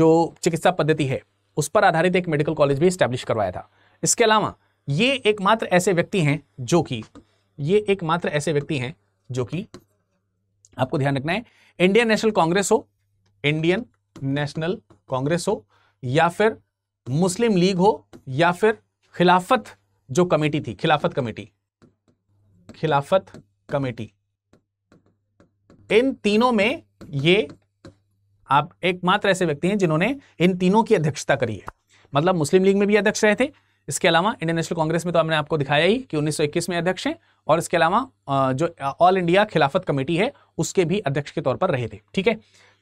जो चिकित्सा पद्धति है उस पर आधारित एक मेडिकल कॉलेज भी स्टैब्लिश करवाया था इसके अलावा ये एकमात्र ऐसे व्यक्ति हैं जो कि ये एकमात्र ऐसे व्यक्ति हैं जो कि आपको ध्यान रखना है इंडियन नेशनल कांग्रेस हो इंडियन नेशनल कांग्रेस हो या फिर मुस्लिम लीग हो या फिर खिलाफत जो कमेटी थी खिलाफत कमेटी खिलाफत कमेटी इन तीनों में ये आप एकमात्र ऐसे व्यक्ति हैं जिन्होंने इन तीनों की अध्यक्षता करी है मतलब मुस्लिम लीग में भी अध्यक्ष रहे थे इसके अलावा इंडियन नेशनल कांग्रेस में तो हमने आपको दिखाया ही कि 1921 में अध्यक्ष हैं और इसके अलावा जो ऑल इंडिया खिलाफत कमेटी है उसके भी अध्यक्ष के तौर पर रहे थे ठीक है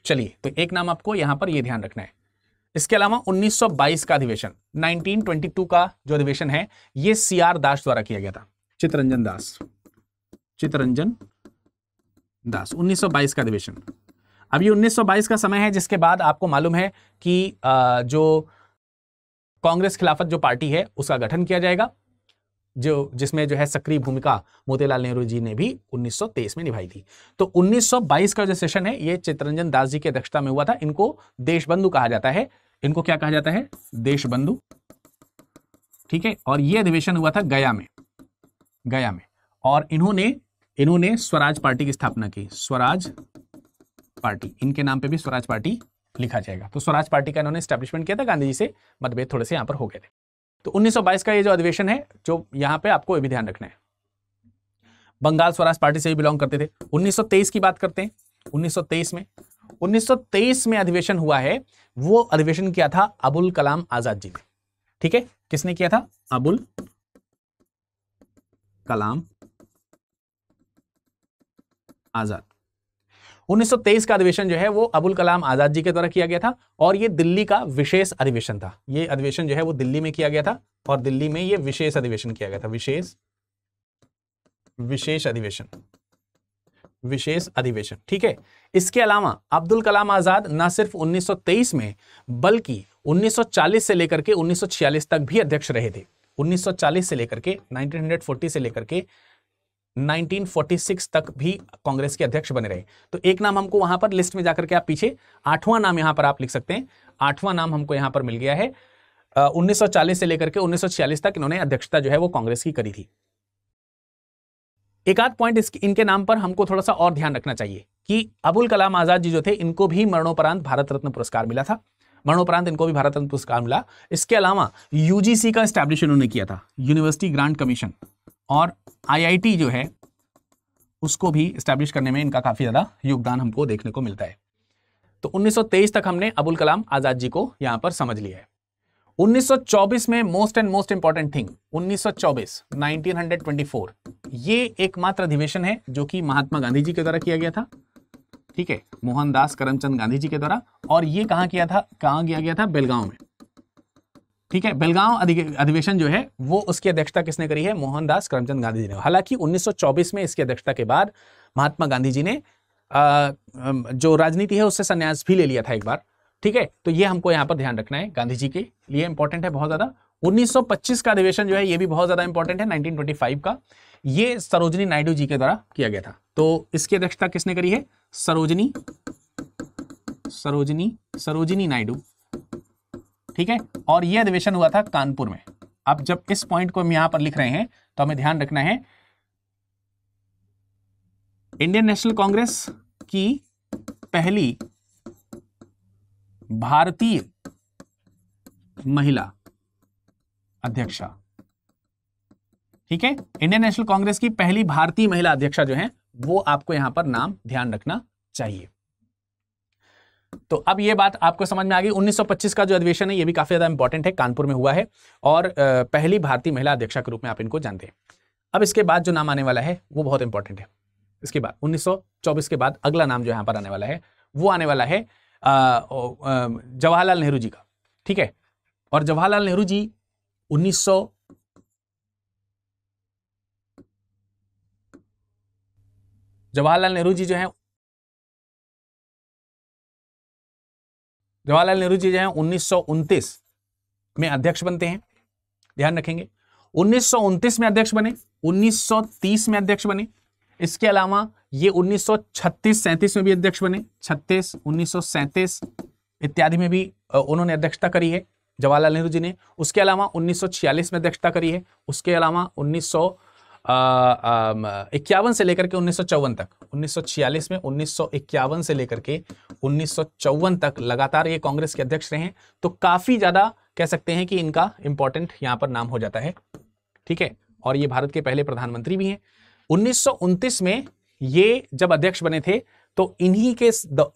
चलिए तो एक नाम आपको यहां पर यह ध्यान रखना है इसके अलावा 1922 का अधिवेशन 1922 का जो अधिवेशन है ये सी आर दास द्वारा किया गया था चित्ररंजन दास चित्ररंजन दास उन्नीस का अधिवेशन अभी 1922 का समय है जिसके बाद आपको मालूम है कि जो कांग्रेस खिलाफत जो पार्टी है उसका गठन किया जाएगा जो जिसमें जो है सक्रिय भूमिका मोतीलाल नेहरू जी ने भी 1923 में निभाई थी तो 1922 का जो सेशन है ये चित्रंजन दास जी की अध्यक्षता में हुआ था इनको देशबंधु कहा जाता है इनको क्या कहा जाता है देशबंधु ठीक है और ये अधिवेशन हुआ था गया में गया में और इन्होंने इन्होंने स्वराज पार्टी की स्थापना की स्वराज पार्टी इनके नाम पे भी स्वराज पार्टी लिखा जाएगा तो स्वराज पार्टी का इन्होंने स्टैब्लिशमेंट किया था गांधी जी से मतभेद थोड़े से यहाँ पर हो गए थे तो 1922 का ये जो अधिवेशन है जो यहाँ पे आपको ये भी ध्यान रखना है बंगाल स्वराज पार्टी से भी बिलोंग करते थे उन्नीस की बात करते हैं उन्नीस में उन्नीस में अधिवेशन हुआ है वो अधिवेशन किया था अबुल कलाम आजाद जी ने ठीक है किसने किया था अबुल कलाम आजाद 1923 का अधिवेशन जो है वो अबुल कलाम आज़ाद जी के द्वारा किया गया था और ये दिल्ली का विशेष अधिवेशन था ये अधिवेशन जो है वो दिल्ली में किया गया था और दिल्ली में ये विशेष अधिवेशन किया गया था विशेष विशेष अधिवेशन विशेष अधिवेशन ठीक है इसके अलावा अब्दुल कलाम आजाद न सिर्फ 1923 में बल्कि 1940 से लेकर के 1946 तक भी अध्यक्ष रहे थे 1940 से लेकर के 1940 से लेकर के 1946 तक भी कांग्रेस के अध्यक्ष बने रहे तो एक नाम हमको वहां पर लिस्ट में जाकर के आप पीछे आठवां नाम यहां पर आप लिख सकते हैं आठवां नाम हमको यहां पर मिल गया है आ, 1940 से लेकर के 1946 तक इन्होंने अध्यक्षता जो है वो कांग्रेस की करी थी एक आध पॉइंट इनके नाम पर हमको थोड़ा सा और ध्यान रखना चाहिए कि अबुल कलाम आजाद जी जो थे इनको भी मरणोपरांत भारत रत्न पुरस्कार मिला था मरणोपरांत इनको भी भारत रत्न पुरस्कार मिला इसके अलावा यूजीसी का स्टैब्लिश इन्होंने किया था यूनिवर्सिटी ग्रांट कमीशन और आईआईटी जो है उसको भी स्टैब्लिश करने में इनका काफ़ी ज़्यादा योगदान हमको देखने को मिलता है तो 1923 तक हमने अबुल कलाम आज़ाद जी को यहां पर समझ लिया है 1924 में most and most important thing 1924 1924 ये एकमात्र अधिवेशन है जो कि महात्मा गांधी जी के द्वारा किया गया था ठीक है मोहनदास करमचंद गांधी जी के द्वारा और ये कहा किया था कहा गया था बेलगांव में ठीक है बेलगांव अधिवेशन जो है वो उसकी अध्यक्षता किसने करी है मोहनदास करमचंद गांधी जी ने हालांकि 1924 में इसकी अध्यक्षता के बाद महात्मा गांधी जी ने आ, जो राजनीति है उससे संन्यास भी ले लिया था एक बार ठीक है तो ये हमको यहाँ पर ध्यान रखना है गांधी जी के लिए इंपॉर्टेंट है बहुत ज़्यादा 1925 का अधिवेशन जो है ये भी बहुत ज़्यादा इंपॉर्टेंट है 1925 का ये सरोजनी नायडू जी के द्वारा किया गया था तो इसकी अध्यक्षता किसने करी है सरोजनी सरोजनी सरोजनी नायडू ठीक है और यह अधिवेशन हुआ था कानपुर में अब जब इस पॉइंट को हम यहां पर लिख रहे हैं तो हमें ध्यान रखना है इंडियन नेशनल कांग्रेस की पहली भारतीय महिला अध्यक्षा ठीक है इंडियन नेशनल कांग्रेस की पहली भारतीय महिला अध्यक्षा जो है वो आपको यहां पर नाम ध्यान रखना चाहिए तो अब ये बात आपको समझ में आ गई 1925 का जो अधिवेशन है ये भी काफ़ी ज़्यादा इंपॉर्टेंट है कानपुर में हुआ है और पहली भारतीय महिला अध्यक्ष के रूप में आप इनको जानते हैं अब इसके बाद जो नाम आने वाला है वो बहुत इंपॉर्टेंट है इसके बाद 1924 के बाद अगला नाम जो यहाँ पर आने वाला है वो आने वाला है जवाहरलाल नेहरू जी का ठीक है और जवाहरलाल नेहरू जी उन्नीस जवाहरलाल नेहरू जी जो है जवाहरलाल नेहरू जी जो है उन्नीस में अध्यक्ष बनते हैं ध्यान रखेंगे उन्नीस में अध्यक्ष बने 1930 में अध्यक्ष बने इसके अलावा ये 1936 सौ में भी अध्यक्ष बने छत्तीस उन्नीस इत्यादि में भी उन्होंने अध्यक्षता करी है जवाहरलाल नेहरू जी ने उसके अलावा 1946 में अध्यक्षता करी है उसके अलावा 1900 इक्यावन से लेकर के उन्नीस तक उन्नीस में उन्नीस से लेकर के उन्नीस तक लगातार ये कांग्रेस के अध्यक्ष रहे तो काफी ज्यादा कह सकते हैं कि इनका इंपॉर्टेंट यहाँ पर नाम हो जाता है ठीक है और ये भारत के पहले प्रधानमंत्री भी हैं उन्नीस में ये जब अध्यक्ष बने थे तो इन्हीं के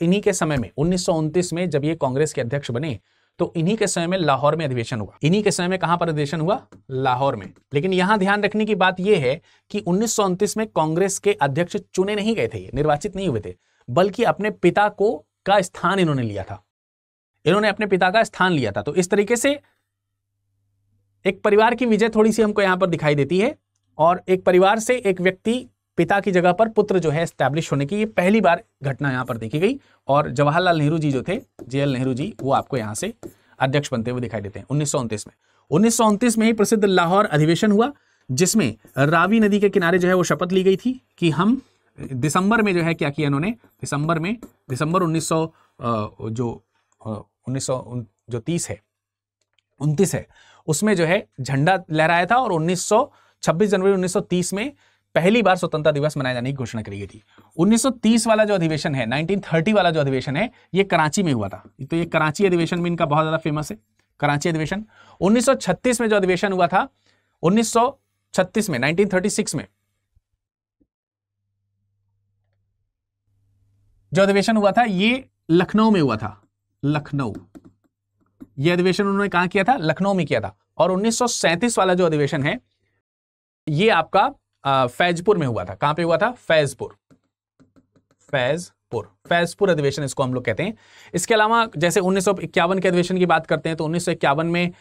इन्हीं के समय में उन्नीस में जब ये कांग्रेस के अध्यक्ष बने तो इन्हीं के समय में लाहौर में अधिवेशन हुआ इन्हीं के समय में कहां पर अधिवेशन हुआ लाहौर में लेकिन यहां ध्यान रखने की बात यह है कि उन्नीस में कांग्रेस के अध्यक्ष चुने नहीं गए थे निर्वाचित नहीं हुए थे बल्कि अपने पिता को का स्थान इन्होंने लिया था इन्होंने अपने पिता का स्थान लिया था तो इस तरीके से एक परिवार की विजय थोड़ी सी हमको यहां पर दिखाई देती है और एक परिवार से एक व्यक्ति पिता की जगह पर पुत्र जो है स्टैब्लिश होने की ये पहली बार घटना यहाँ पर देखी गई और जवाहरलाल नेहरू जी जो थे जे नेहरू जी वो आपको यहाँ से अध्यक्ष बनते हुए दिखाई देते हैं उन्नीस में उन्नीस में ही प्रसिद्ध लाहौर अधिवेशन हुआ जिसमें रावी नदी के किनारे जो है वो शपथ ली गई थी कि हम दिसंबर में जो है क्या किया इन्होंने दिसंबर में दिसंबर 1900 जो उन्नीस जो तीस है उनतीस है उसमें जो है झंडा लहराया था और 1926 जनवरी 1930 में पहली बार स्वतंत्रता दिवस मनाए जाने की घोषणा करी गई थी 1930 वाला जो अधिवेशन है 1930 वाला जो अधिवेशन है ये कराची में हुआ था तो ये कराची अधिवेशन भी इनका बहुत ज़्यादा फेमस है कराची अधिवेशन 1936 में जो अधिवेशन हुआ था 1936 में 1936 में जो अधिवेशन हुआ था ये लखनऊ में हुआ था लखनऊ ये अधिवेशन उन्होंने कहा किया था लखनऊ में किया था और 1937 वाला जो अधिवेशन है ये आपका फैजपुर में हुआ था कहां पे हुआ था फैजपुर फैजपुर फैजपुर अधिवेशन इसको हम लोग कहते हैं इसके अलावा जैसे उन्नीस के अधिवेशन की बात करते हैं तो उन्नीस में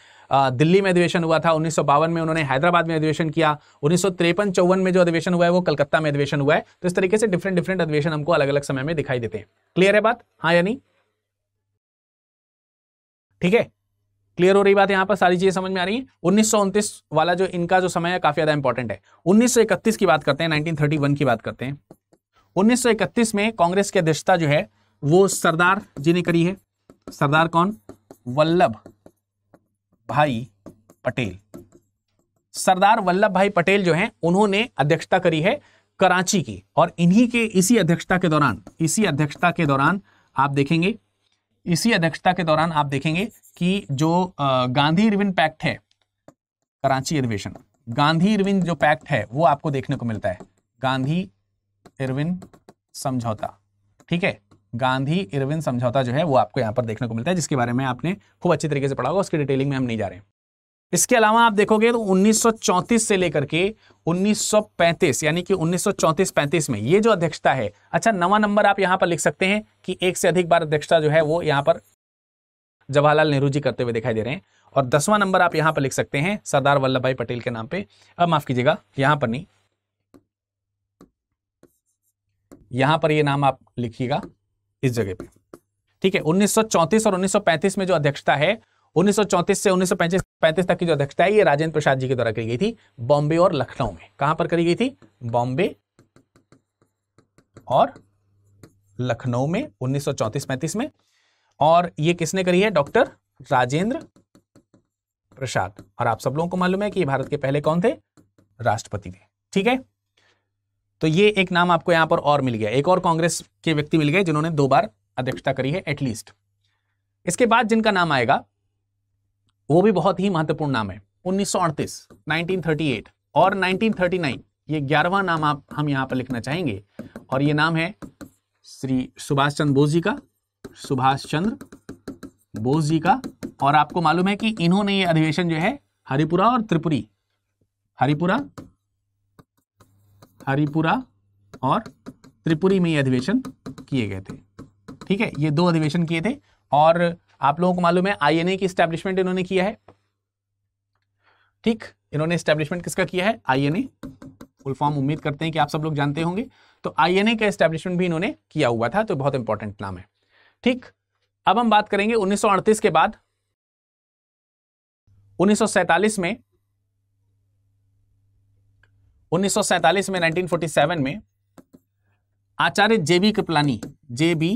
दिल्ली में अधिवेशन हुआ था उन्नीस में उन्होंने हैदराबाद में अधिवेशन किया उन्नीस सौ चौवन में जो अधिवेशन हुआ है वो कलकत्ता में अधिवेशन हुआ है तो इस तरीके से डिफरेंट डिफरेंट अधिवेशन हमको अलग अलग समय में दिखाई देते हैं क्लियर है बात हाँ यानी ठीक है क्लियर हो रही बात यहाँ पर सारी चीजें समझ में आ रही है उन्नीस वाला जो इनका जो समय है काफी ज्यादा इंपॉर्टेंट है उन्नीस की बात करते हैं नाइनटीन की बात करते हैं उन्नीस में कांग्रेस की अध्यक्षता जो है वो सरदार जी ने करी है सरदार कौन वल्लभ भाई पटेल सरदार वल्लभ भाई पटेल जो हैं उन्होंने अध्यक्षता करी है कराची की और इन्हीं के इसी अध्यक्षता के दौरान इसी अध्यक्षता के दौरान आप देखेंगे इसी अध्यक्षता के दौरान आप देखेंगे कि जो गांधी इरविन पैक्ट है कराची अधिवेशन गांधी इरविन जो पैक्ट है वो आपको देखने को मिलता है गांधी इरविन समझौता ठीक है गांधी इरविन समझौता जो है वो आपको यहां पर देखने को मिलता है जिसके बारे में आपने खूब अच्छी तरीके से पढ़ा होगा उसकी डिटेलिंग में हम नहीं जा रहे हैं इसके अलावा आप देखोगे तो 1934 से लेकर के 1935 यानी कि 1934-35 में ये जो अध्यक्षता है अच्छा नवा नंबर आप यहां पर लिख सकते हैं कि एक से अधिक बार अध्यक्षता जो है वो यहां पर जवाहरलाल नेहरू जी करते हुए दिखाई दे रहे हैं और दसवां नंबर आप यहां पर लिख सकते हैं सरदार वल्लभ भाई पटेल के नाम पर अब माफ कीजिएगा यहां पर नहीं यहां पर ये यह नाम आप लिखिएगा इस जगह पर ठीक है 1934 और 1935 में जो अध्यक्षता है 1934 से उन्नीस तक की जो अध्यक्षता है ये राजेंद्र प्रसाद जी के द्वारा करी गई थी बॉम्बे और लखनऊ में कहां पर करी गई थी बॉम्बे और लखनऊ में 1934-35 में और ये किसने करी है डॉक्टर राजेंद्र प्रसाद और आप सब लोगों को मालूम है कि भारत के पहले कौन थे राष्ट्रपति थे ठीक है तो ये एक नाम आपको यहां पर और मिल गया एक और कांग्रेस के व्यक्ति मिल गए जिन्होंने दो बार अध्यक्षता करी है एटलीस्ट इसके बाद जिनका नाम आएगा वो भी बहुत ही महत्वपूर्ण नाम है 1938, 1938 और 1939 ये ग्यारहवा नाम आप हम यहाँ पर लिखना चाहेंगे और ये नाम है श्री सुभाष चंद्र बोस जी का सुभाष चंद्र बोस जी का और आपको मालूम है कि इन्होंने ये अधिवेशन जो है हरिपुरा और त्रिपुरी हरिपुरा हरिपुरा और त्रिपुरी में ये अधिवेशन किए गए थे ठीक है ये दो अधिवेशन किए थे और आप लोगों को मालूम है आईएनए की स्टैब्लिशमेंट इन्होंने किया है ठीक इन्होंने स्टैब्लिशमेंट किसका किया है आईएनए फुल फॉर्म उम्मीद करते हैं कि आप सब लोग जानते होंगे तो आईएनए का स्टैब्लिशमेंट भी इन्होंने किया हुआ था तो बहुत इंपॉर्टेंट नाम है ठीक अब हम बात करेंगे 1938 के बाद 1947 में 1947 में 1947 में आचार्य जेबी कृपलानी जेबी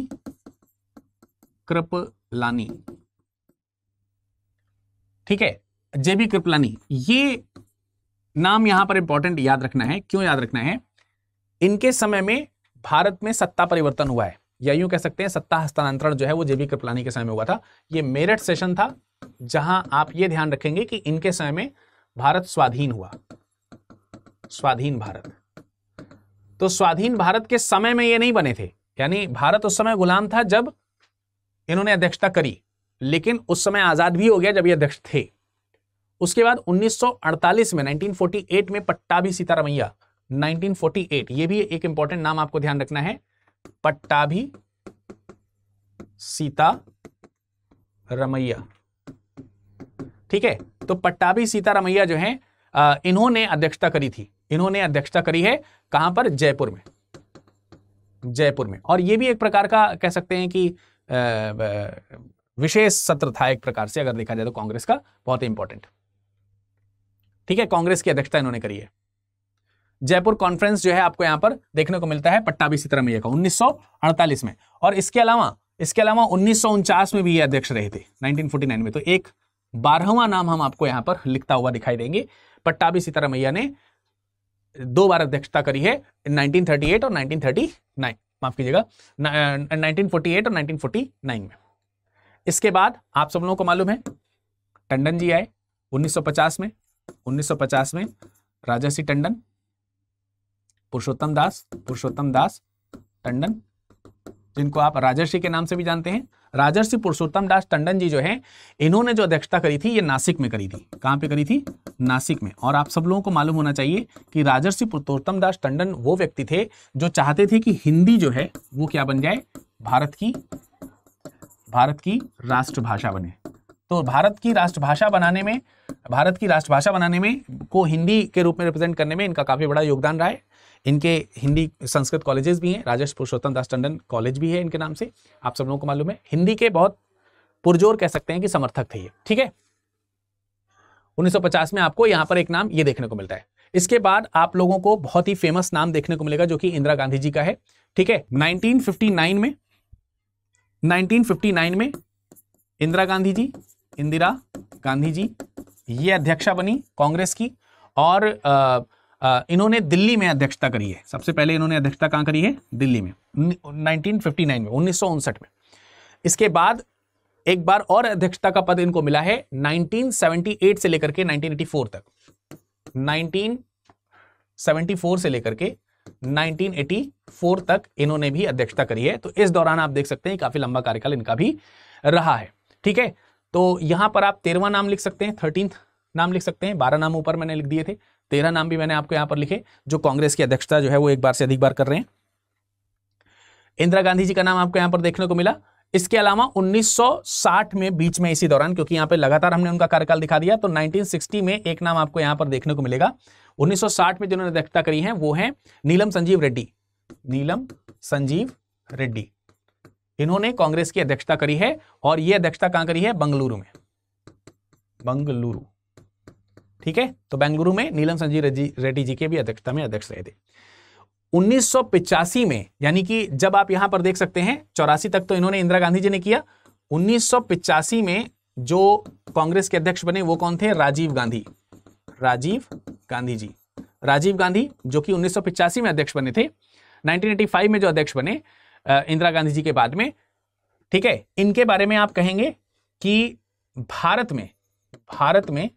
कृप कृपलानी ठीक है जेबी कृपलानी ये नाम यहां पर इंपॉर्टेंट याद रखना है क्यों याद रखना है इनके समय में भारत में सत्ता परिवर्तन हुआ है या यूं कह सकते हैं सत्ता हस्तांतरण जो है वो जेबी कृपलानी के समय में हुआ था ये मेरठ सेशन था जहां आप ये ध्यान रखेंगे कि इनके समय में भारत स्वाधीन हुआ स्वाधीन भारत तो स्वाधीन भारत के समय में ये नहीं बने थे यानी भारत उस समय गुलाम था जब इन्होंने अध्यक्षता करी लेकिन उस समय आज़ाद भी हो गया जब ये अध्यक्ष थे उसके बाद 1948 में 1948 में पट्टाभी सीतारामैया 1948 ये भी एक इंपॉर्टेंट नाम आपको ध्यान रखना है पट्टाभी सीता रमैया ठीक है तो पट्टाभी सीता रमैया जो है इन्होंने अध्यक्षता करी थी इन्होंने अध्यक्षता करी है कहां पर जयपुर में जयपुर में और यह भी एक प्रकार का कह सकते हैं कि विशेष सत्र था एक प्रकार से अगर देखा जाए तो कांग्रेस का बहुत इंपॉर्टेंट ठीक है कांग्रेस की अध्यक्षता इन्होंने करी है जयपुर कॉन्फ्रेंस जो है आपको यहां पर देखने को मिलता है पट्टा पट्टाभी सीतारमैया का 1948 में और इसके अलावा इसके अलावा उन्नीस में भी ये अध्यक्ष रहे थे 1949 में तो एक बारहवा नाम हम आपको यहां पर लिखता हुआ दिखाई देंगे भी सीतारामैया ने दो बार अध्यक्षता करी है 1938 और 1939 माफ कीजिएगा 1948 और 1949 में इसके बाद आप सब लोगों को मालूम है टंडन जी आए 1950 में 1950 में राजा सिंह टंडन पुरुषोत्तम दास पुरुषोत्तम दास टंडन जिनको आप राजर्षि के नाम से भी जानते हैं राजर्षि पुरुषोत्तम दास टंडन जी जो है इन्होंने जो अध्यक्षता करी थी ये नासिक में करी थी कहां पे करी थी नासिक में और आप सब लोगों को मालूम होना चाहिए कि राजर्षि पुरुषोत्तम दास टंडन वो व्यक्ति थे जो चाहते थे कि हिंदी जो है वो क्या बन जाए भारत की भारत की राष्ट्रभाषा बने तो भारत की राष्ट्रभाषा बनाने में भारत की राष्ट्रभाषा बनाने में को हिंदी के रूप में रिप्रेजेंट करने में इनका काफ़ी बड़ा योगदान रहा है इनके हिंदी संस्कृत कॉलेजेस भी हैं राजेश पुरुषोत्तम दास टंडन कॉलेज भी है इनके नाम से आप सब लोगों को मालूम है हिंदी के बहुत पुरजोर कह सकते हैं कि समर्थक थे ये ठीक है 1950 में आपको यहाँ पर एक नाम ये देखने को मिलता है इसके बाद आप लोगों को बहुत ही फेमस नाम देखने को मिलेगा जो कि इंदिरा गांधी जी का है ठीक है 1959 में 1959 में इंदिरा गांधी जी इंदिरा गांधी जी ये अध्यक्षा बनी कांग्रेस की और आ, आ, इन्होंने दिल्ली में अध्यक्षता करी है सबसे पहले इन्होंने अध्यक्षता कहाँ करी है दिल्ली में 1959 में उन्नीस में इसके बाद एक बार और अध्यक्षता का पद इनको मिला है 1978 से लेकर के 1984 तक 1974 से लेकर के 1984 तक इन्होंने भी अध्यक्षता करी है तो इस दौरान आप देख सकते हैं काफी लंबा कार्यकाल इनका भी रहा है ठीक है तो यहां पर आप तेरवा नाम लिख सकते हैं थर्टींथ नाम लिख सकते हैं बारह नाम ऊपर मैंने लिख दिए थे तेरह नाम भी मैंने आपको यहां पर लिखे जो कांग्रेस की अध्यक्षता जो है वो एक बार से अधिक बार कर रहे हैं इंदिरा गांधी जी का नाम आपको यहाँ पर देखने को मिला इसके अलावा 1960 में बीच में इसी दौरान क्योंकि यहां पे लगातार हमने उनका कार्यकाल दिखा दिया तो 1960 में एक नाम आपको यहां पर देखने को मिलेगा 1960 में जिन्होंने अध्यक्षता करी है वो है नीलम संजीव रेड्डी नीलम संजीव रेड्डी इन्होंने कांग्रेस की अध्यक्षता करी है और यह अध्यक्षता कहां करी है बंगलुरु में बंगलुरु ठीक है तो बेंगलुरु में नीलम संजीव रेड्डी जी के भी अध्यक्षता में अध्यक्ष रहे थे उन्नीस में यानी कि जब आप यहां पर देख सकते हैं चौरासी तक तो इन्होंने इंदिरा गांधी जी ने किया उन्नीस में जो कांग्रेस के अध्यक्ष बने वो कौन थे राजीव गांधी राजीव गांधी जी राजीव गांधी जो कि उन्नीस में अध्यक्ष बने थे 1985 में जो अध्यक्ष बने इंदिरा गांधी जी के बाद में ठीक है इनके बारे में आप कहेंगे कि भारत में भारत में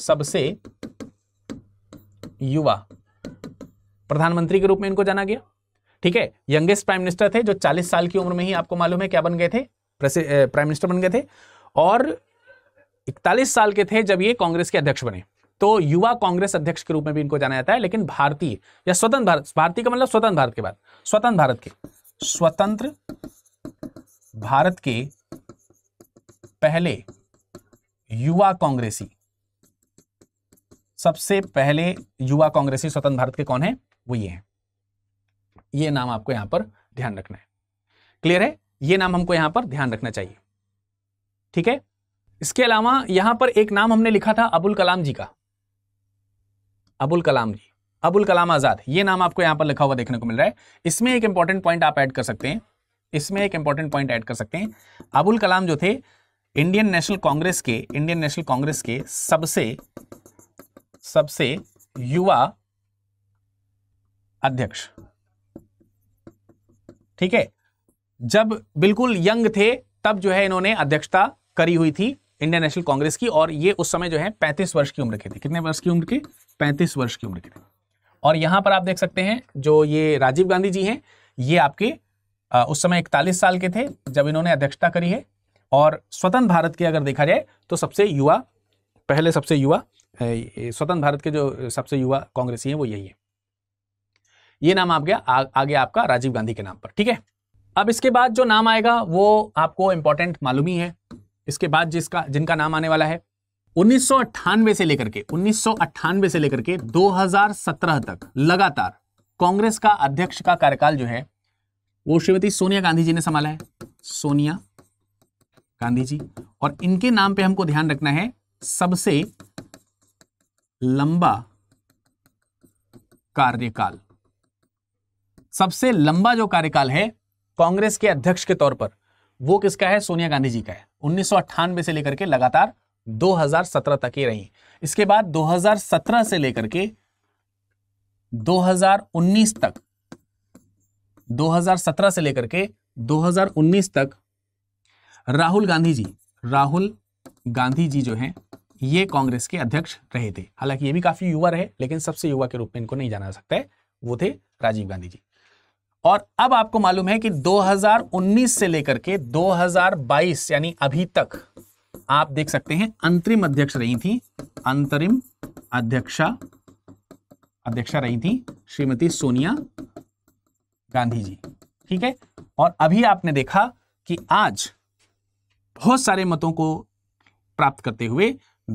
सबसे युवा प्रधानमंत्री के रूप में इनको जाना गया ठीक है यंगेस्ट प्राइम मिनिस्टर थे जो 40 साल की उम्र में ही आपको मालूम है क्या बन गए थे प्राइम मिनिस्टर बन गए थे और 41 साल के थे जब ये कांग्रेस के अध्यक्ष बने तो युवा कांग्रेस अध्यक्ष के रूप में भी इनको जाना जाता है लेकिन भारतीय या स्वतंत्र भारत भारतीय का मतलब स्वतंत्र भारत के बाद स्वतंत्र भारत के स्वतंत्र भारत के पहले युवा कांग्रेसी सबसे पहले युवा कांग्रेसी स्वतंत्र भारत के कौन है वो ये है ये नाम आपको यहां पर ध्यान रखना है क्लियर है ये नाम हमको यहां पर ध्यान रखना चाहिए ठीक है इसके अलावा यहां पर एक नाम हमने लिखा था अबुल कलाम जी का अबुल कलाम जी अबुल कलाम आज़ाद ये नाम आपको यहां पर लिखा हुआ देखने को मिल रहा है इसमें एक इंपॉर्टेंट पॉइंट आप ऐड कर सकते हैं इसमें एक इंपॉर्टेंट पॉइंट ऐड कर सकते हैं अबुल कलाम जो थे इंडियन नेशनल कांग्रेस के इंडियन नेशनल कांग्रेस के सबसे सबसे युवा अध्यक्ष ठीक है जब बिल्कुल यंग थे तब जो है इन्होंने अध्यक्षता करी हुई थी इंडियन नेशनल कांग्रेस की और ये उस समय जो है पैंतीस वर्ष की उम्र के थे कितने वर्ष की उम्र के पैंतीस वर्ष की उम्र के थे और यहाँ पर आप देख सकते हैं जो ये राजीव गांधी जी हैं ये आपके उस समय इकतालीस साल के थे जब इन्होंने अध्यक्षता करी है और स्वतंत्र भारत की अगर देखा जाए तो सबसे युवा पहले सबसे युवा स्वतंत्र भारत के जो सबसे युवा कांग्रेसी हैं वो यही है ये नाम आप गया आ, आगे आपका राजीव गांधी के नाम पर ठीक है अब इसके बाद जो नाम आएगा वो आपको इम्पोर्टेंट मालूम ही है इसके बाद जिसका जिनका नाम आने वाला है उन्नीस से लेकर के उन्नीस से लेकर के 2017 तक लगातार कांग्रेस का अध्यक्ष का कार्यकाल जो है वो श्रीमती सोनिया गांधी जी ने संभाला है सोनिया गांधी जी और इनके नाम पे हमको ध्यान रखना है सबसे लंबा कार्यकाल सबसे लंबा जो कार्यकाल है कांग्रेस के अध्यक्ष के तौर पर वो किसका है सोनिया गांधी जी का है उन्नीस से लेकर के लगातार 2017 तक ही रही इसके बाद 2017 से लेकर के 2019 तक 2017 से लेकर के 2019 तक राहुल गांधी जी राहुल गांधी जी जो हैं ये कांग्रेस के अध्यक्ष रहे थे हालांकि ये भी काफी युवा रहे लेकिन सबसे युवा के रूप में इनको नहीं जाना सकता है वो थे राजीव गांधी जी और अब आपको मालूम है कि 2019 से लेकर के 2022 यानी अभी तक आप देख सकते हैं अंतरिम अध्यक्ष रही थी अंतरिम अध्यक्षा अध्यक्षा रही थी श्रीमती सोनिया गांधी जी ठीक है और अभी आपने देखा कि आज बहुत सारे मतों को प्राप्त करते हुए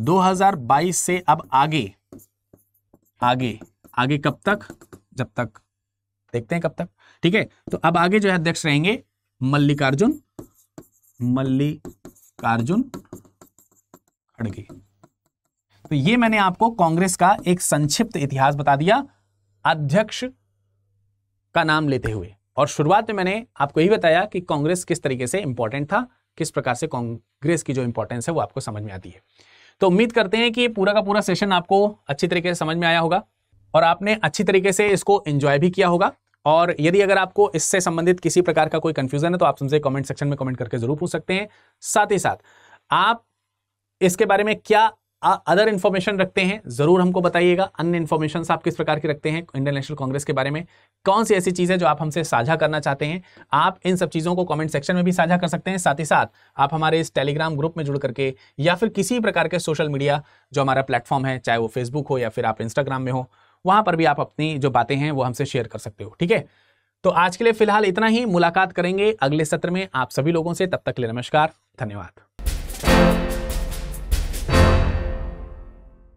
2022 से अब आगे आगे आगे कब तक जब तक देखते हैं कब तक ठीक है तो अब आगे जो है अध्यक्ष रहेंगे मल्लिकार्जुन मल्लिकार्जुन अड़गी तो ये मैंने आपको कांग्रेस का एक संक्षिप्त इतिहास बता दिया अध्यक्ष का नाम लेते हुए और शुरुआत में मैंने आपको यही बताया कि कांग्रेस किस तरीके से इंपॉर्टेंट था किस प्रकार से कांग्रेस की जो इंपॉर्टेंस है वो आपको समझ में आती है तो उम्मीद करते हैं कि पूरा का पूरा सेशन आपको अच्छी तरीके से समझ में आया होगा और आपने अच्छी तरीके से इसको एंजॉय भी किया होगा और यदि अगर आपको इससे संबंधित किसी प्रकार का कोई कंफ्यूजन है तो आप हमसे कमेंट सेक्शन में कमेंट करके जरूर पूछ सकते हैं साथ ही साथ आप इसके बारे में क्या अदर इन्फॉर्मेशन रखते हैं जरूर हमको बताइएगा अन्य इन्फॉर्मेशन आप किस प्रकार की रखते हैं इंडियन नेशनल कांग्रेस के बारे में कौन सी ऐसी चीजें जो आप हमसे साझा करना चाहते हैं आप इन सब चीज़ों को कमेंट सेक्शन में भी साझा कर सकते हैं साथ ही साथ आप हमारे इस टेलीग्राम ग्रुप में जुड़ करके या फिर किसी प्रकार के सोशल मीडिया जो हमारा प्लेटफॉर्म है चाहे वो फेसबुक हो या फिर आप इंस्टाग्राम में हो वहाँ पर भी आप अपनी जो बातें हैं वो हमसे शेयर कर सकते हो ठीक है तो आज के लिए फिलहाल इतना ही मुलाकात करेंगे अगले सत्र में आप सभी लोगों से तब तक के लिए नमस्कार धन्यवाद